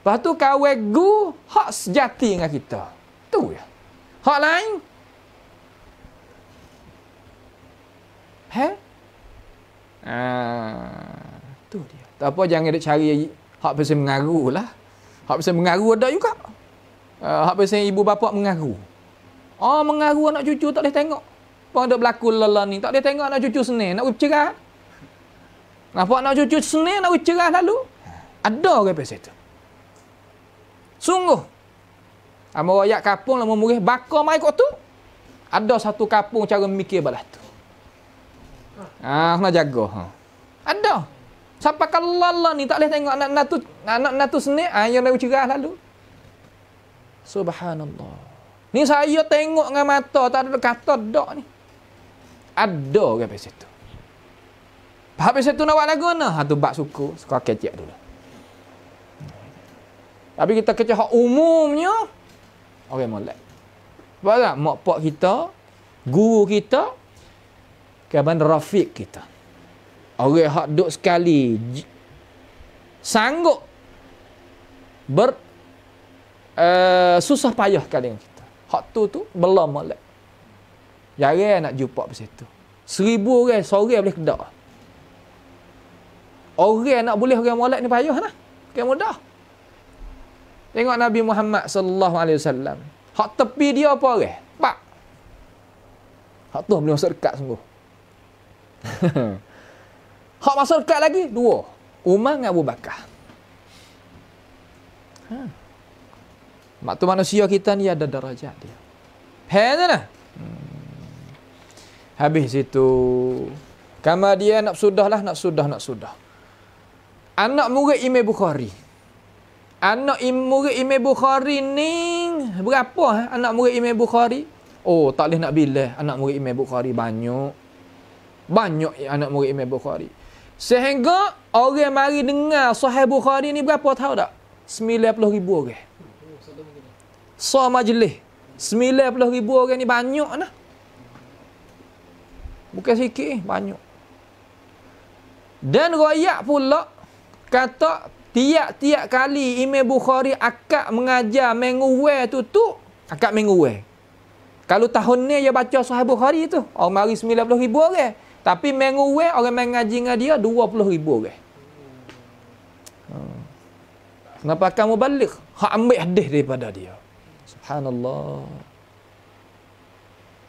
Speaker 1: Lepas tu kawai gu hak sejati dengan kita. Tu ya. Hak lain. Heh? Ha. Ah. Tu dia. Tak apa jangan nak cari hak pesan mengarulah. Hak pesan mengaru ada juga. Uh, hak pesan ibu bapa mengaru. Oh mengaru anak cucu tak boleh tengok. Apa ada berlaku lala ni tak boleh tengok anak cucu seni nak bercerah. Nampak anak cucu seni nak bercerah lalu. Ada ke pesan itu? Sungguh. Amor kapung lah memurih bakar mai kok tu. Ada satu kapung cara mikir balas tu. Ah, nak jaga. Ha. Ada. Sampai kalau ni tak boleh tengok anak-anak anak-anak tu senik, ah, yang lalu cerah lalu. Subhanallah. Ni saya tengok dengan mata, tak ada kata dok ni. Ada orang habis situ. Habis situ nak buat lagu mana? Ha, tu bak suku, suka kecik dulu. Tapi kita kecik. hak umumnya, orang okay, molek. Sebab tak, mak pak kita, guru kita, kawan rafiq kita. Orang hak duk sekali sanggup ber uh, susah payah kali dengan kita. Hak tu tu belum molek. Jarang nak jumpa pasal tu. Seribu orang sore boleh kedak. Orang nak boleh orang molek ni payah nah. Bukan mudah. Tengok Nabi Muhammad sallallahu alaihi wasallam. Hak tepi dia apa orang? Pak. Hak tu boleh masuk dekat sungguh. [laughs] Hak masuk dekat lagi dua. Umar dengan Abu Bakar. Ha. Mak tu manusia kita ni ada darajat dia. Hei lah. Hmm. Habis itu. Kamu dia nak sudah lah, nak sudah, nak sudah. Anak murid Imam Bukhari. Anak murid Imam Bukhari ni berapa eh, anak murid Imam Bukhari? Oh, tak boleh nak bila anak murid Imam Bukhari banyak. Banyak anak murid Imam Bukhari. Sehingga orang mari dengar Sahih Bukhari ni berapa tahu tak? 90 ribu orang. So majlis. 90 ribu orang ni banyak lah. Bukan sikit eh, banyak. Dan rakyat pula kata tiap-tiap kali Imam Bukhari akak mengajar menguwe tu tu akak menguwe. Kalau tahun ni dia baca Sahih Bukhari tu, orang oh, mari 90 ribu orang. Tapi menguwe orang main ngaji dengan dia, dua puluh ribu orang. Hmm. Kenapa akan mubalik? Hak ambil hadis daripada dia. Subhanallah.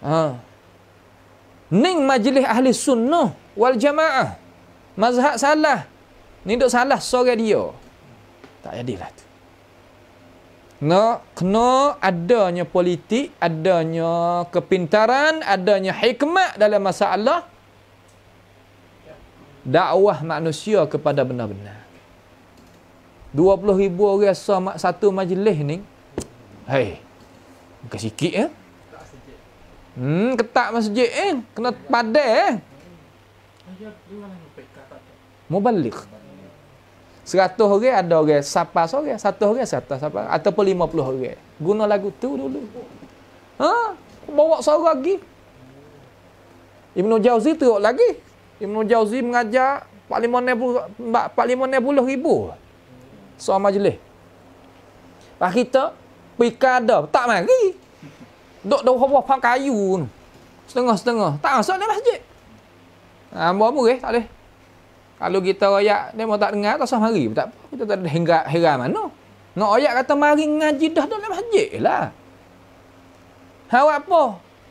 Speaker 1: Ha. Ning majlis ahli sunnah wal jamaah. Mazhab salah. Ni duk salah sore dia. Tak jadilah tu. No, kena adanya politik, adanya kepintaran, adanya hikmat dalam masalah dakwah manusia kepada benar-benar. 20 ribu orang sama satu majlis ni. hey, Bukan sikit ya. Hmm, ketak masjid eh. Kena padai eh. balik. 100 orang ada orang sapa orang. Satu orang satu sapa. Ataupun 50 orang. Guna lagu tu dulu. Ha? Bawa seorang lagi. Ibn Jauzi tu lagi. Ibn Jauzi mengajar 450 ribu Soal majlis Lepas kita Pikada Tak mari Duk dah berapa kayu Setengah-setengah Tak asal ni masjid ha, Ambil murid eh, tak boleh Kalau kita rakyat Dia mau tak dengar Tak mari Tak apa Kita tak ada hingga Hera mana Nak rakyat kata Mari ngaji dah dalam masjid lah Harap apa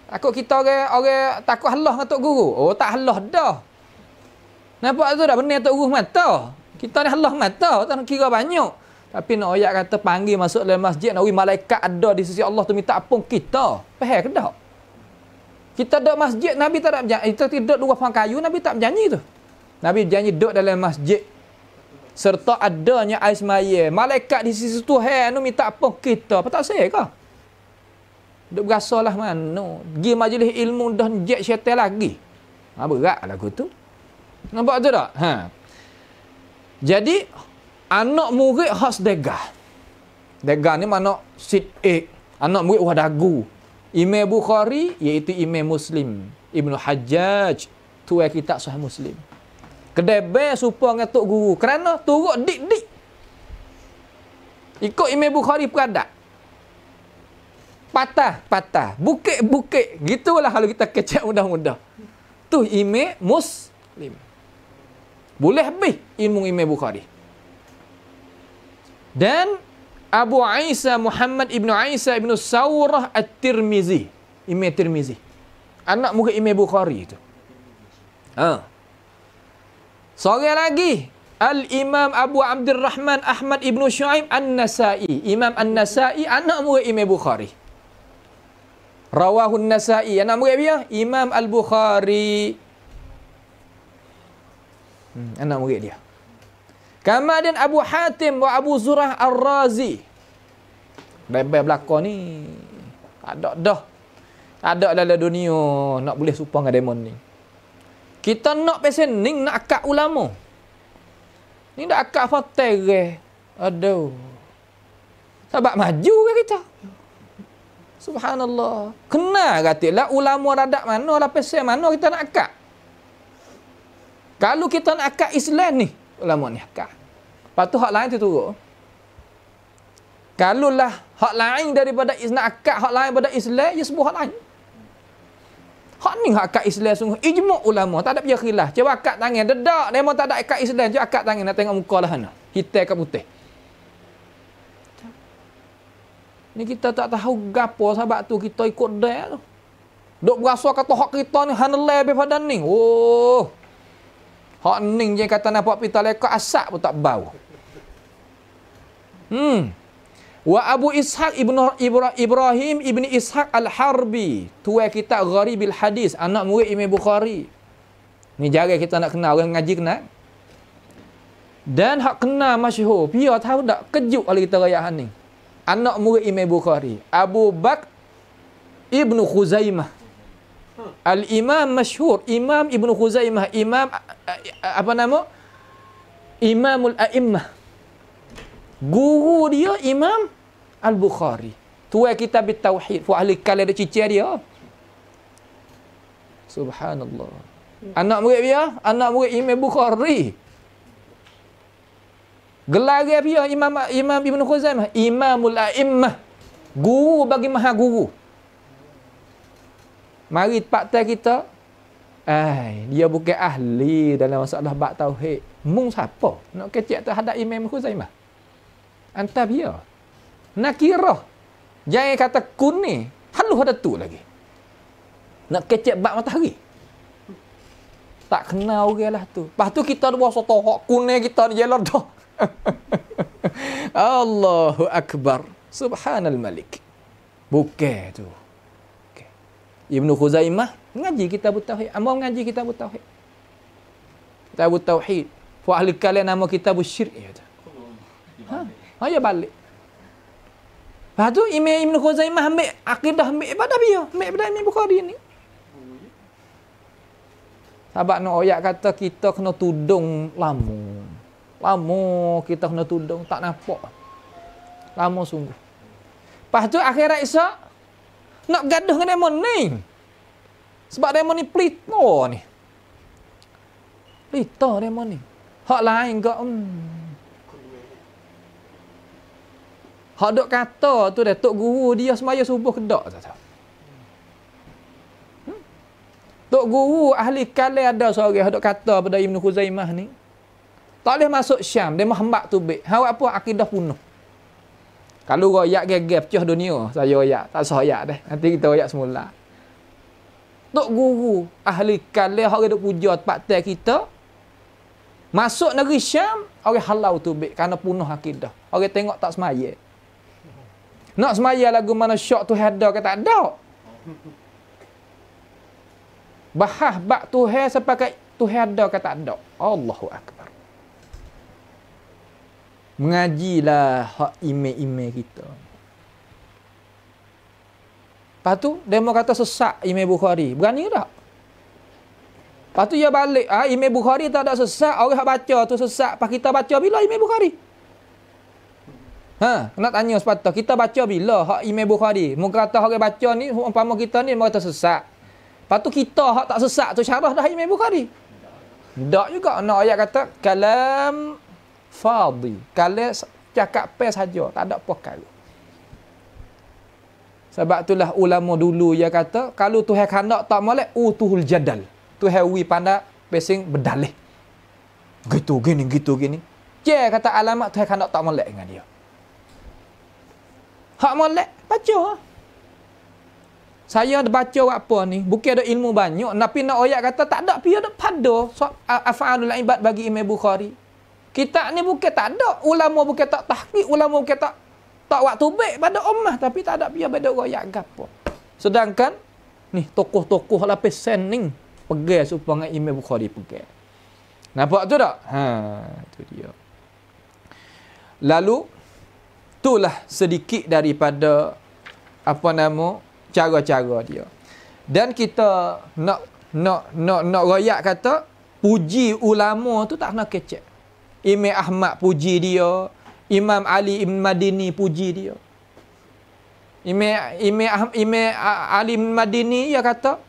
Speaker 1: Takut kita orang, orang takut halah dengan Tok Guru. Oh, tak halah dah. Nampak tu dah benar tak urus mata. Kita ni Allah mata, tak nak kira banyak. Tapi nak ayat kata panggil masuk dalam masjid, nak malaikat ada di sisi Allah tu minta apa kita. Faham ke tak? Kita duduk masjid, Nabi tak nak eh, Kita tidur dua orang kayu, Nabi tak berjanji tu. Nabi janji duduk dalam masjid. Serta adanya air semaya. Malaikat di sisi tu Tuhan tu minta apa kita. Apa tak saya ke? Duduk berasa mana. Pergi majlis ilmu dah jek syaitan lagi. Ha, berat lah aku tu. Nampak tu tak? Ha. Jadi, anak murid khas degah. Degah ni mana sit e, Anak murid wadagu. Imam Bukhari iaitu Imam Muslim. Ibnu Hajjaj. Tu yang kita sahih Muslim. Kedai bay supaya dengan Tok Guru. Kerana turut dik-dik. Ikut Imam Bukhari peradak. Patah, patah. Bukit-bukit. Gitulah kalau kita kecek mudah-mudah. Tu Imam Muslim. Boleh habis ilmu Imam Bukhari. Dan Abu Aisa Muhammad ibnu Aisa ibnu Saurah At-Tirmizi. Imam Tirmizi. Anak muka Imam Bukhari itu. Ha. Seorang lagi. Al-Imam Abu Abdul Rahman Ahmad ibnu Shu'aib An-Nasai. Imam An-Nasai anak muka Imam Bukhari. Rawahun Nasai. Anak muka dia? Imam Al-Bukhari. Al-Bukhari. Hmm, anak murid dia. Kemudian Abu Hatim wa Abu Zurah Ar-Razi. Bebel belakang ni. Ada dah. Ada dalam dunia nak boleh supang dengan demon ni. Kita nak pesen ni nak akak ulama. Ni nak akak fatir eh. Aduh. Sebab maju ke kita? Subhanallah. Kena katilah ulama radak mana lah pesen mana kita nak akak. Kalau kita nak akad Islam ni, ulama ni akad. Lepas tu hak lain tu turun. Kalau lah hak lain daripada Islam akad, hak lain daripada Islam, ia ya sebuah hak lain. Hak ni hak akad Islam sungguh. Ijmuk ulama, tak ada biar khilaf. Cuba akad tangan, dedak. Dia tak ada akad Islam, cuba akad tangan. Nak tengok muka lah sana. Hitam ke putih. Ni kita tak tahu gapo sebab tu kita ikut dia tu. Dok berasa kata hak kita ni hanelai lebih pada ni. Oh, Hak ning je kata nak buat pita lekak Asak pun tak bau. Hmm. Wa Abu Ishaq ibnu Ibrahim ibni Ishaq al-Harbi. Tuai kita bil hadis. Anak murid Imam Bukhari. Ni jarang kita nak kenal. Orang ngaji kenal. Dan hak kenal masyuhu. biar tahu tak? Kejut oleh kita raya ni. Anak murid Imam Bukhari. Abu Bak ibnu Khuzaimah. Hmm. Al Imam masyhur, Imam Ibn Khuzaimah, Imam apa nama? Imamul A'immah. Guru dia Imam Al Bukhari. Tua kita bertauhid. Fu ahli kalau ada cicir dia. Subhanallah. Hmm. Anak murid dia, anak murid Imam Bukhari. Gelar dia Imam Imam Ibn Khuzaimah, Imamul A'immah. Guru bagi maha guru. Mari partai kita. Ay, dia bukan ahli dalam masalah bak tauhid. Mung siapa? Nak kecek terhadap Imam Khuzaimah. Antah dia. Nakirah. Jangan kata kun Haluh ada tu lagi. Nak kecek bak matahari. Tak kenal orang lah tu. Lepas tu kita dua soto hok kunai kita ni jelar dah. Allahu Akbar. Subhanal Malik. Bukai tu. Ibn Khuzaimah mengaji kitab Tauhid. Amba mengaji kitab Tauhid. Kitab Tauhid. Fuh ahli kalian nama kitab Syirik. Ya, ha? ha, ya balik. Lepas tu Imam Ibn Khuzaimah ambil akidah ambil ibadah dia. Ambil ibadah Imam Bukhari ni. Sahabat nak oyak kata kita kena tudung lama. Lama kita kena tudung. Tak nampak. Lama sungguh. Lepas tu akhirat Isa' nak bergaduh dengan demon ni. Sebab demon ni pelita ni. Pelita demon ni. Hak lain kau. Hmm. Hak dok kata tu dah tok guru dia semaya subuh kedak. Tak tahu. Hmm? Tok guru ahli kalai ada seorang yang kata pada Ibn Khuzaimah ni. Tak boleh masuk Syam. Dia menghambat tubik. Hawa apa? Akidah punuh. Kalau royak gegap pecah dunia, saya royak. Tak sah royak dah. Nanti kita royak semula. Tok guru, ahli kalih orang duk puja tempat tel kita. Masuk negeri Syam, orang halau tu baik kerana punah akidah. Orang tengok tak semaya. Nak semaya lagu mana syok tu ada ke tak ada. Bahah bak tu hai sampai tu ada ke tak ada. Allahu Akbar. Mengajilah hak email-email kita. Lepas tu, demo kata sesak email Bukhari. Berani tak? Lepas tu, dia balik. Ah, email Bukhari tak ada sesak. Orang yang baca tu sesak. Lepas kita baca bila email Bukhari? Ha, nak tanya sepatah. Kita baca bila hak email Bukhari? Muka kata orang baca ni, orang umpama kita ni, mereka sesak. Lepas tu, kita hak tak sesak tu syarah dah email Bukhari. Tak juga. Nak ayat kata, kalam fadhi kalau cakap pe saja tak ada perkara sebab itulah ulama dulu yang kata kalau tuhan kanak tak molek utuhul jadal tuhan wi pandak pesing berdalih gitu gini gitu gini je kata alamat tuhan kanak tak molek dengan dia hak molek baca saya ada baca apa ni bukan ada ilmu banyak tapi nak oyak kata tak ada pia ada pada so, afalul ibad bagi imam bukhari kita ni bukan tak ada ulama bukan tak tahqiq ulama bukan tak tak waktu baik pada ummah tapi tak ada pihak pada orang yang gapo sedangkan ni tokoh-tokoh lapis sending pegai supaya imam bukhari pegai nampak tu tak ha tu dia lalu itulah sedikit daripada apa nama cara-cara dia dan kita nak nak nak nak royak kata puji ulama tu tak nak kecek Imam Ahmad puji dia. Imam Ali Ibn Madini puji dia. Imam Imam Imam Ali Ibn Madini dia kata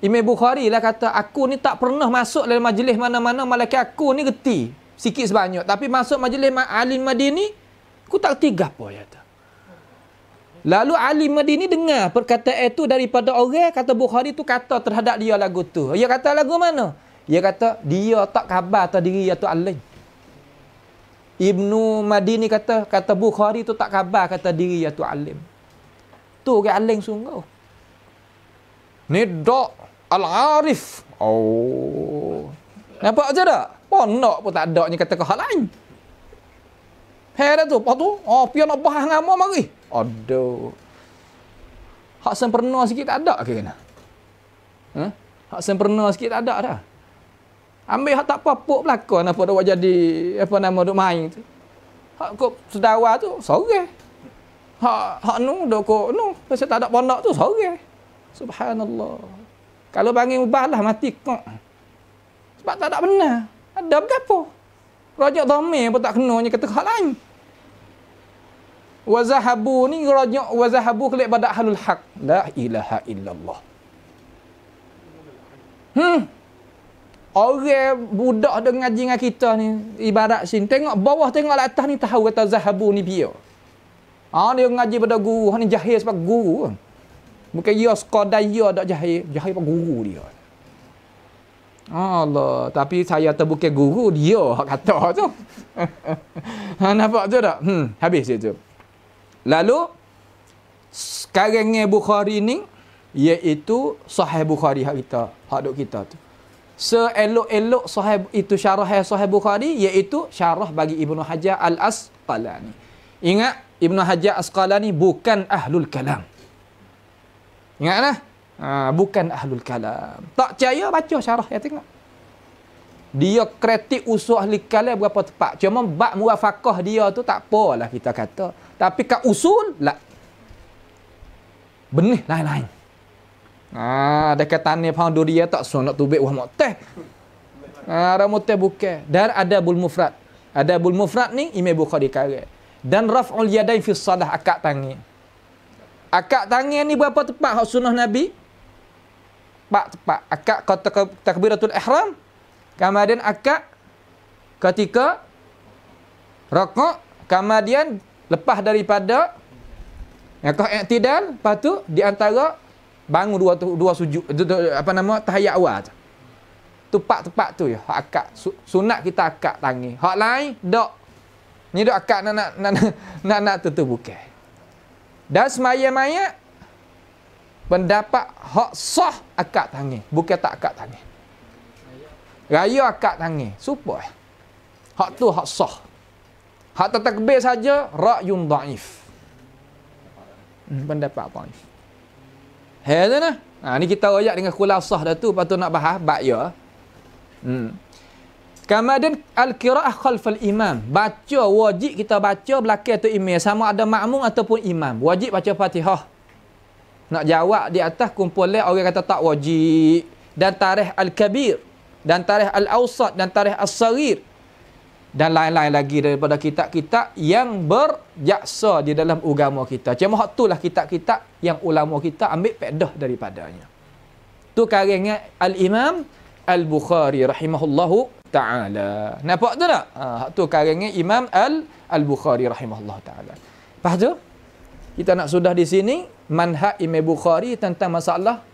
Speaker 1: Imam Bukhari lah kata aku ni tak pernah masuk dalam majlis mana-mana malaikat aku ni reti sikit sebanyak tapi masuk majlis Ali Ibn Madini aku tak reti gapo ya tu. Lalu Ali Ibn Madini dengar perkataan itu daripada orang kata Bukhari tu kata terhadap dia lagu tu. Dia kata lagu mana? Dia kata dia tak khabar atas diri Yatu Alain. Ibnu Madini kata kata Bukhari tu tak khabar kata diri Yatu Alim. Tu orang alim sungguh. Ni dok Al-Arif. Oh. Nampak je tak? Ponok oh, pun tak ada ni kata hal lain. Hei tu, apa tu? Oh, pia nak bahas dengan Amar mari. Aduh. Hak sempurna sikit tak ada ke kena? Huh? Hak sempurna sikit tak ada dah. Ambil hak tak apa-apa belakang apa dah jadi apa nama duk main tu. Hak kok sedawa tu sore. Hak hak nu dok kok nu pasal tak ada pondok tu sore. Subhanallah. Kalau bangun ubah lah mati kok. Sebab tak ada benar. Ada berapa? Rajak dhamir pun tak ni kata hak lain. Wa zahabu ni rajak wa zahabu kelik badak halul haq. La ilaha illallah. Hmm. Orang budak dengan ngaji dengan kita ni ibarat sin tengok bawah tengok atas ni tahu kata zahabu ni biar. Ha dia ngaji pada guru, ha ni jahil sebab guru. Kan. Bukan ia sekadar ia tak jahil, jahil pada guru dia. Allah, tapi saya terbuka guru dia hak kata tu. [laughs] ha nampak tu tak? Hmm, habis dia tu. Lalu sekarang ni Bukhari ni iaitu sahih Bukhari hak kita, hak dok kita tu seelok-elok sahih itu syarah sahih Bukhari iaitu syarah bagi Ibnu Hajar Al-Asqalani. Ingat Ibnu Hajar Al-Asqalani bukan ahlul kalam. Ingatlah. Ha, bukan ahlul kalam. Tak percaya baca syarah ya tengok. Dia kritik usul ahli kalam berapa tepat. Cuma bab muwafaqah dia tu tak apalah kita kata. Tapi kat usul lah. Benih lain-lain. Ah, ada kata ni faham duria tak sunat tubik wah muteh. Ah, ada muteh buka. Dan ada bul mufrad. Ada bul mufrad ni ime buka kare. Dan raf'ul yadain fi salah akak tangan. Akak tangan ni berapa tepat hak sunnah Nabi? Pak tepat. Akak kata takbiratul ihram. Kemudian akak ketika rakaat kemudian lepas daripada yang kau iktidal lepas tu di bangun dua dua sujud apa nama tahiyat awal tu. Tepat-tepat tu ya hak akad sunat kita akak tangi. Hak lain dak. Ni dak akak nak nak nak [laughs] nak, nak tu tu bukan. Dan semaya mayat pendapat hak sah akak tangi, bukan tak akad tangi. Raya akad tangi, supaya. Hak tu hak sah. Hak tak takbir saja ra'yun da'if. Hmm, pendapat apa? Hmm. Hei tu nah. Ha, ni kita royak dengan khulasah dah tu. patut tu nak bahas. Bak ya. Hmm. Kemudian Al-Qira'ah Khalfal Imam. Baca. Wajib kita baca belakang tu imam. Sama ada makmum ataupun imam. Wajib baca fatihah. Nak jawab di atas kumpulan orang kata tak wajib. Dan tarikh Al-Kabir. Dan tarikh Al-Ausad. Dan tarikh Al-Sarir dan lain-lain lagi daripada kitab-kitab yang berjaksa di dalam agama kita. Macam hak itulah kitab-kitab yang ulama kita ambil pedah daripadanya. Tu karyanya Al-Imam Al-Bukhari rahimahullahu taala. Nampak tu tak? Ha, tu karyanya Imam Al Al-Bukhari rahimahullahu taala. Lepas tu kita nak sudah di sini manhaj Imam Bukhari tentang masalah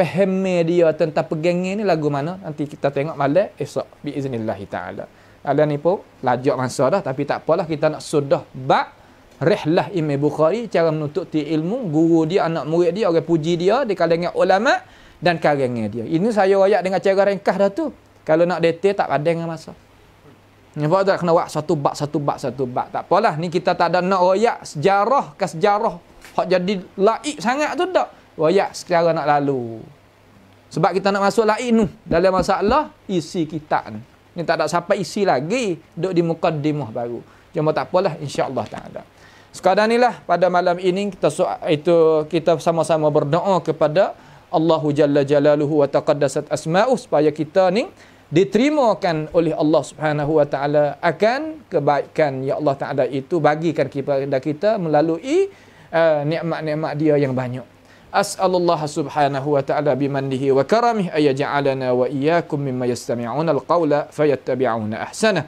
Speaker 1: pemedia tentang pegangan ni lagu mana nanti kita tengok malam esok bi taala. Alah ni pun lajak masa dah tapi tak apalah kita nak sudah bab rihlah Imam Bukhari cara menuntut ti ilmu guru dia anak murid dia orang puji dia di kalangan ulama dan kalangan dia. Ini saya royak dengan cara ringkas dah tu. Kalau nak detail tak ada dengan masa. Nampak tak kena buat satu bab satu bab satu bab. Tak apalah ni kita tak ada nak royak sejarah ke sejarah. Hak jadi laik sangat tu tak. Royak secara nak lalu. Sebab kita nak masuk laik ni dalam masalah isi kitab ni. Ni tak ada siapa isi lagi duk di mukaddimah baru. Cuma tak apalah insya-Allah tak ada. Sekarang inilah pada malam ini kita itu kita sama-sama berdoa kepada Allahu Jalla Jalaluhu wa taqaddasat asma'u supaya kita ni diterimakan oleh Allah Subhanahu wa taala akan kebaikan ya Allah taala itu bagikan kepada kita melalui uh, nikmat-nikmat dia yang banyak. أسأل الله سبحانه وتعالى بمنه وكرمه أن يجعلنا وإياكم مما يستمعون القول فيتبعون أحسنه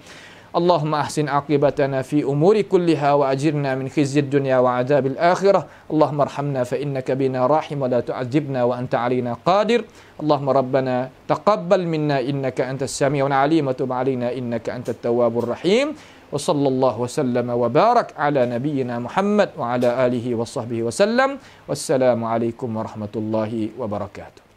Speaker 1: اللهم أحسن عاقبتنا في أمور كلها وأجرنا من خزي الدنيا وعذاب الآخرة اللهم ارحمنا فإنك بنا راحم ولا تعذبنا وأنت علينا قادر اللهم ربنا تقبل منا إنك أنت السميع العليم وتب علينا إنك أنت التواب الرحيم وصلى الله وسلم وبارك على نبينا محمد وعلى آله وصحبه وسلم والسلام عليكم ورحمة الله وبركاته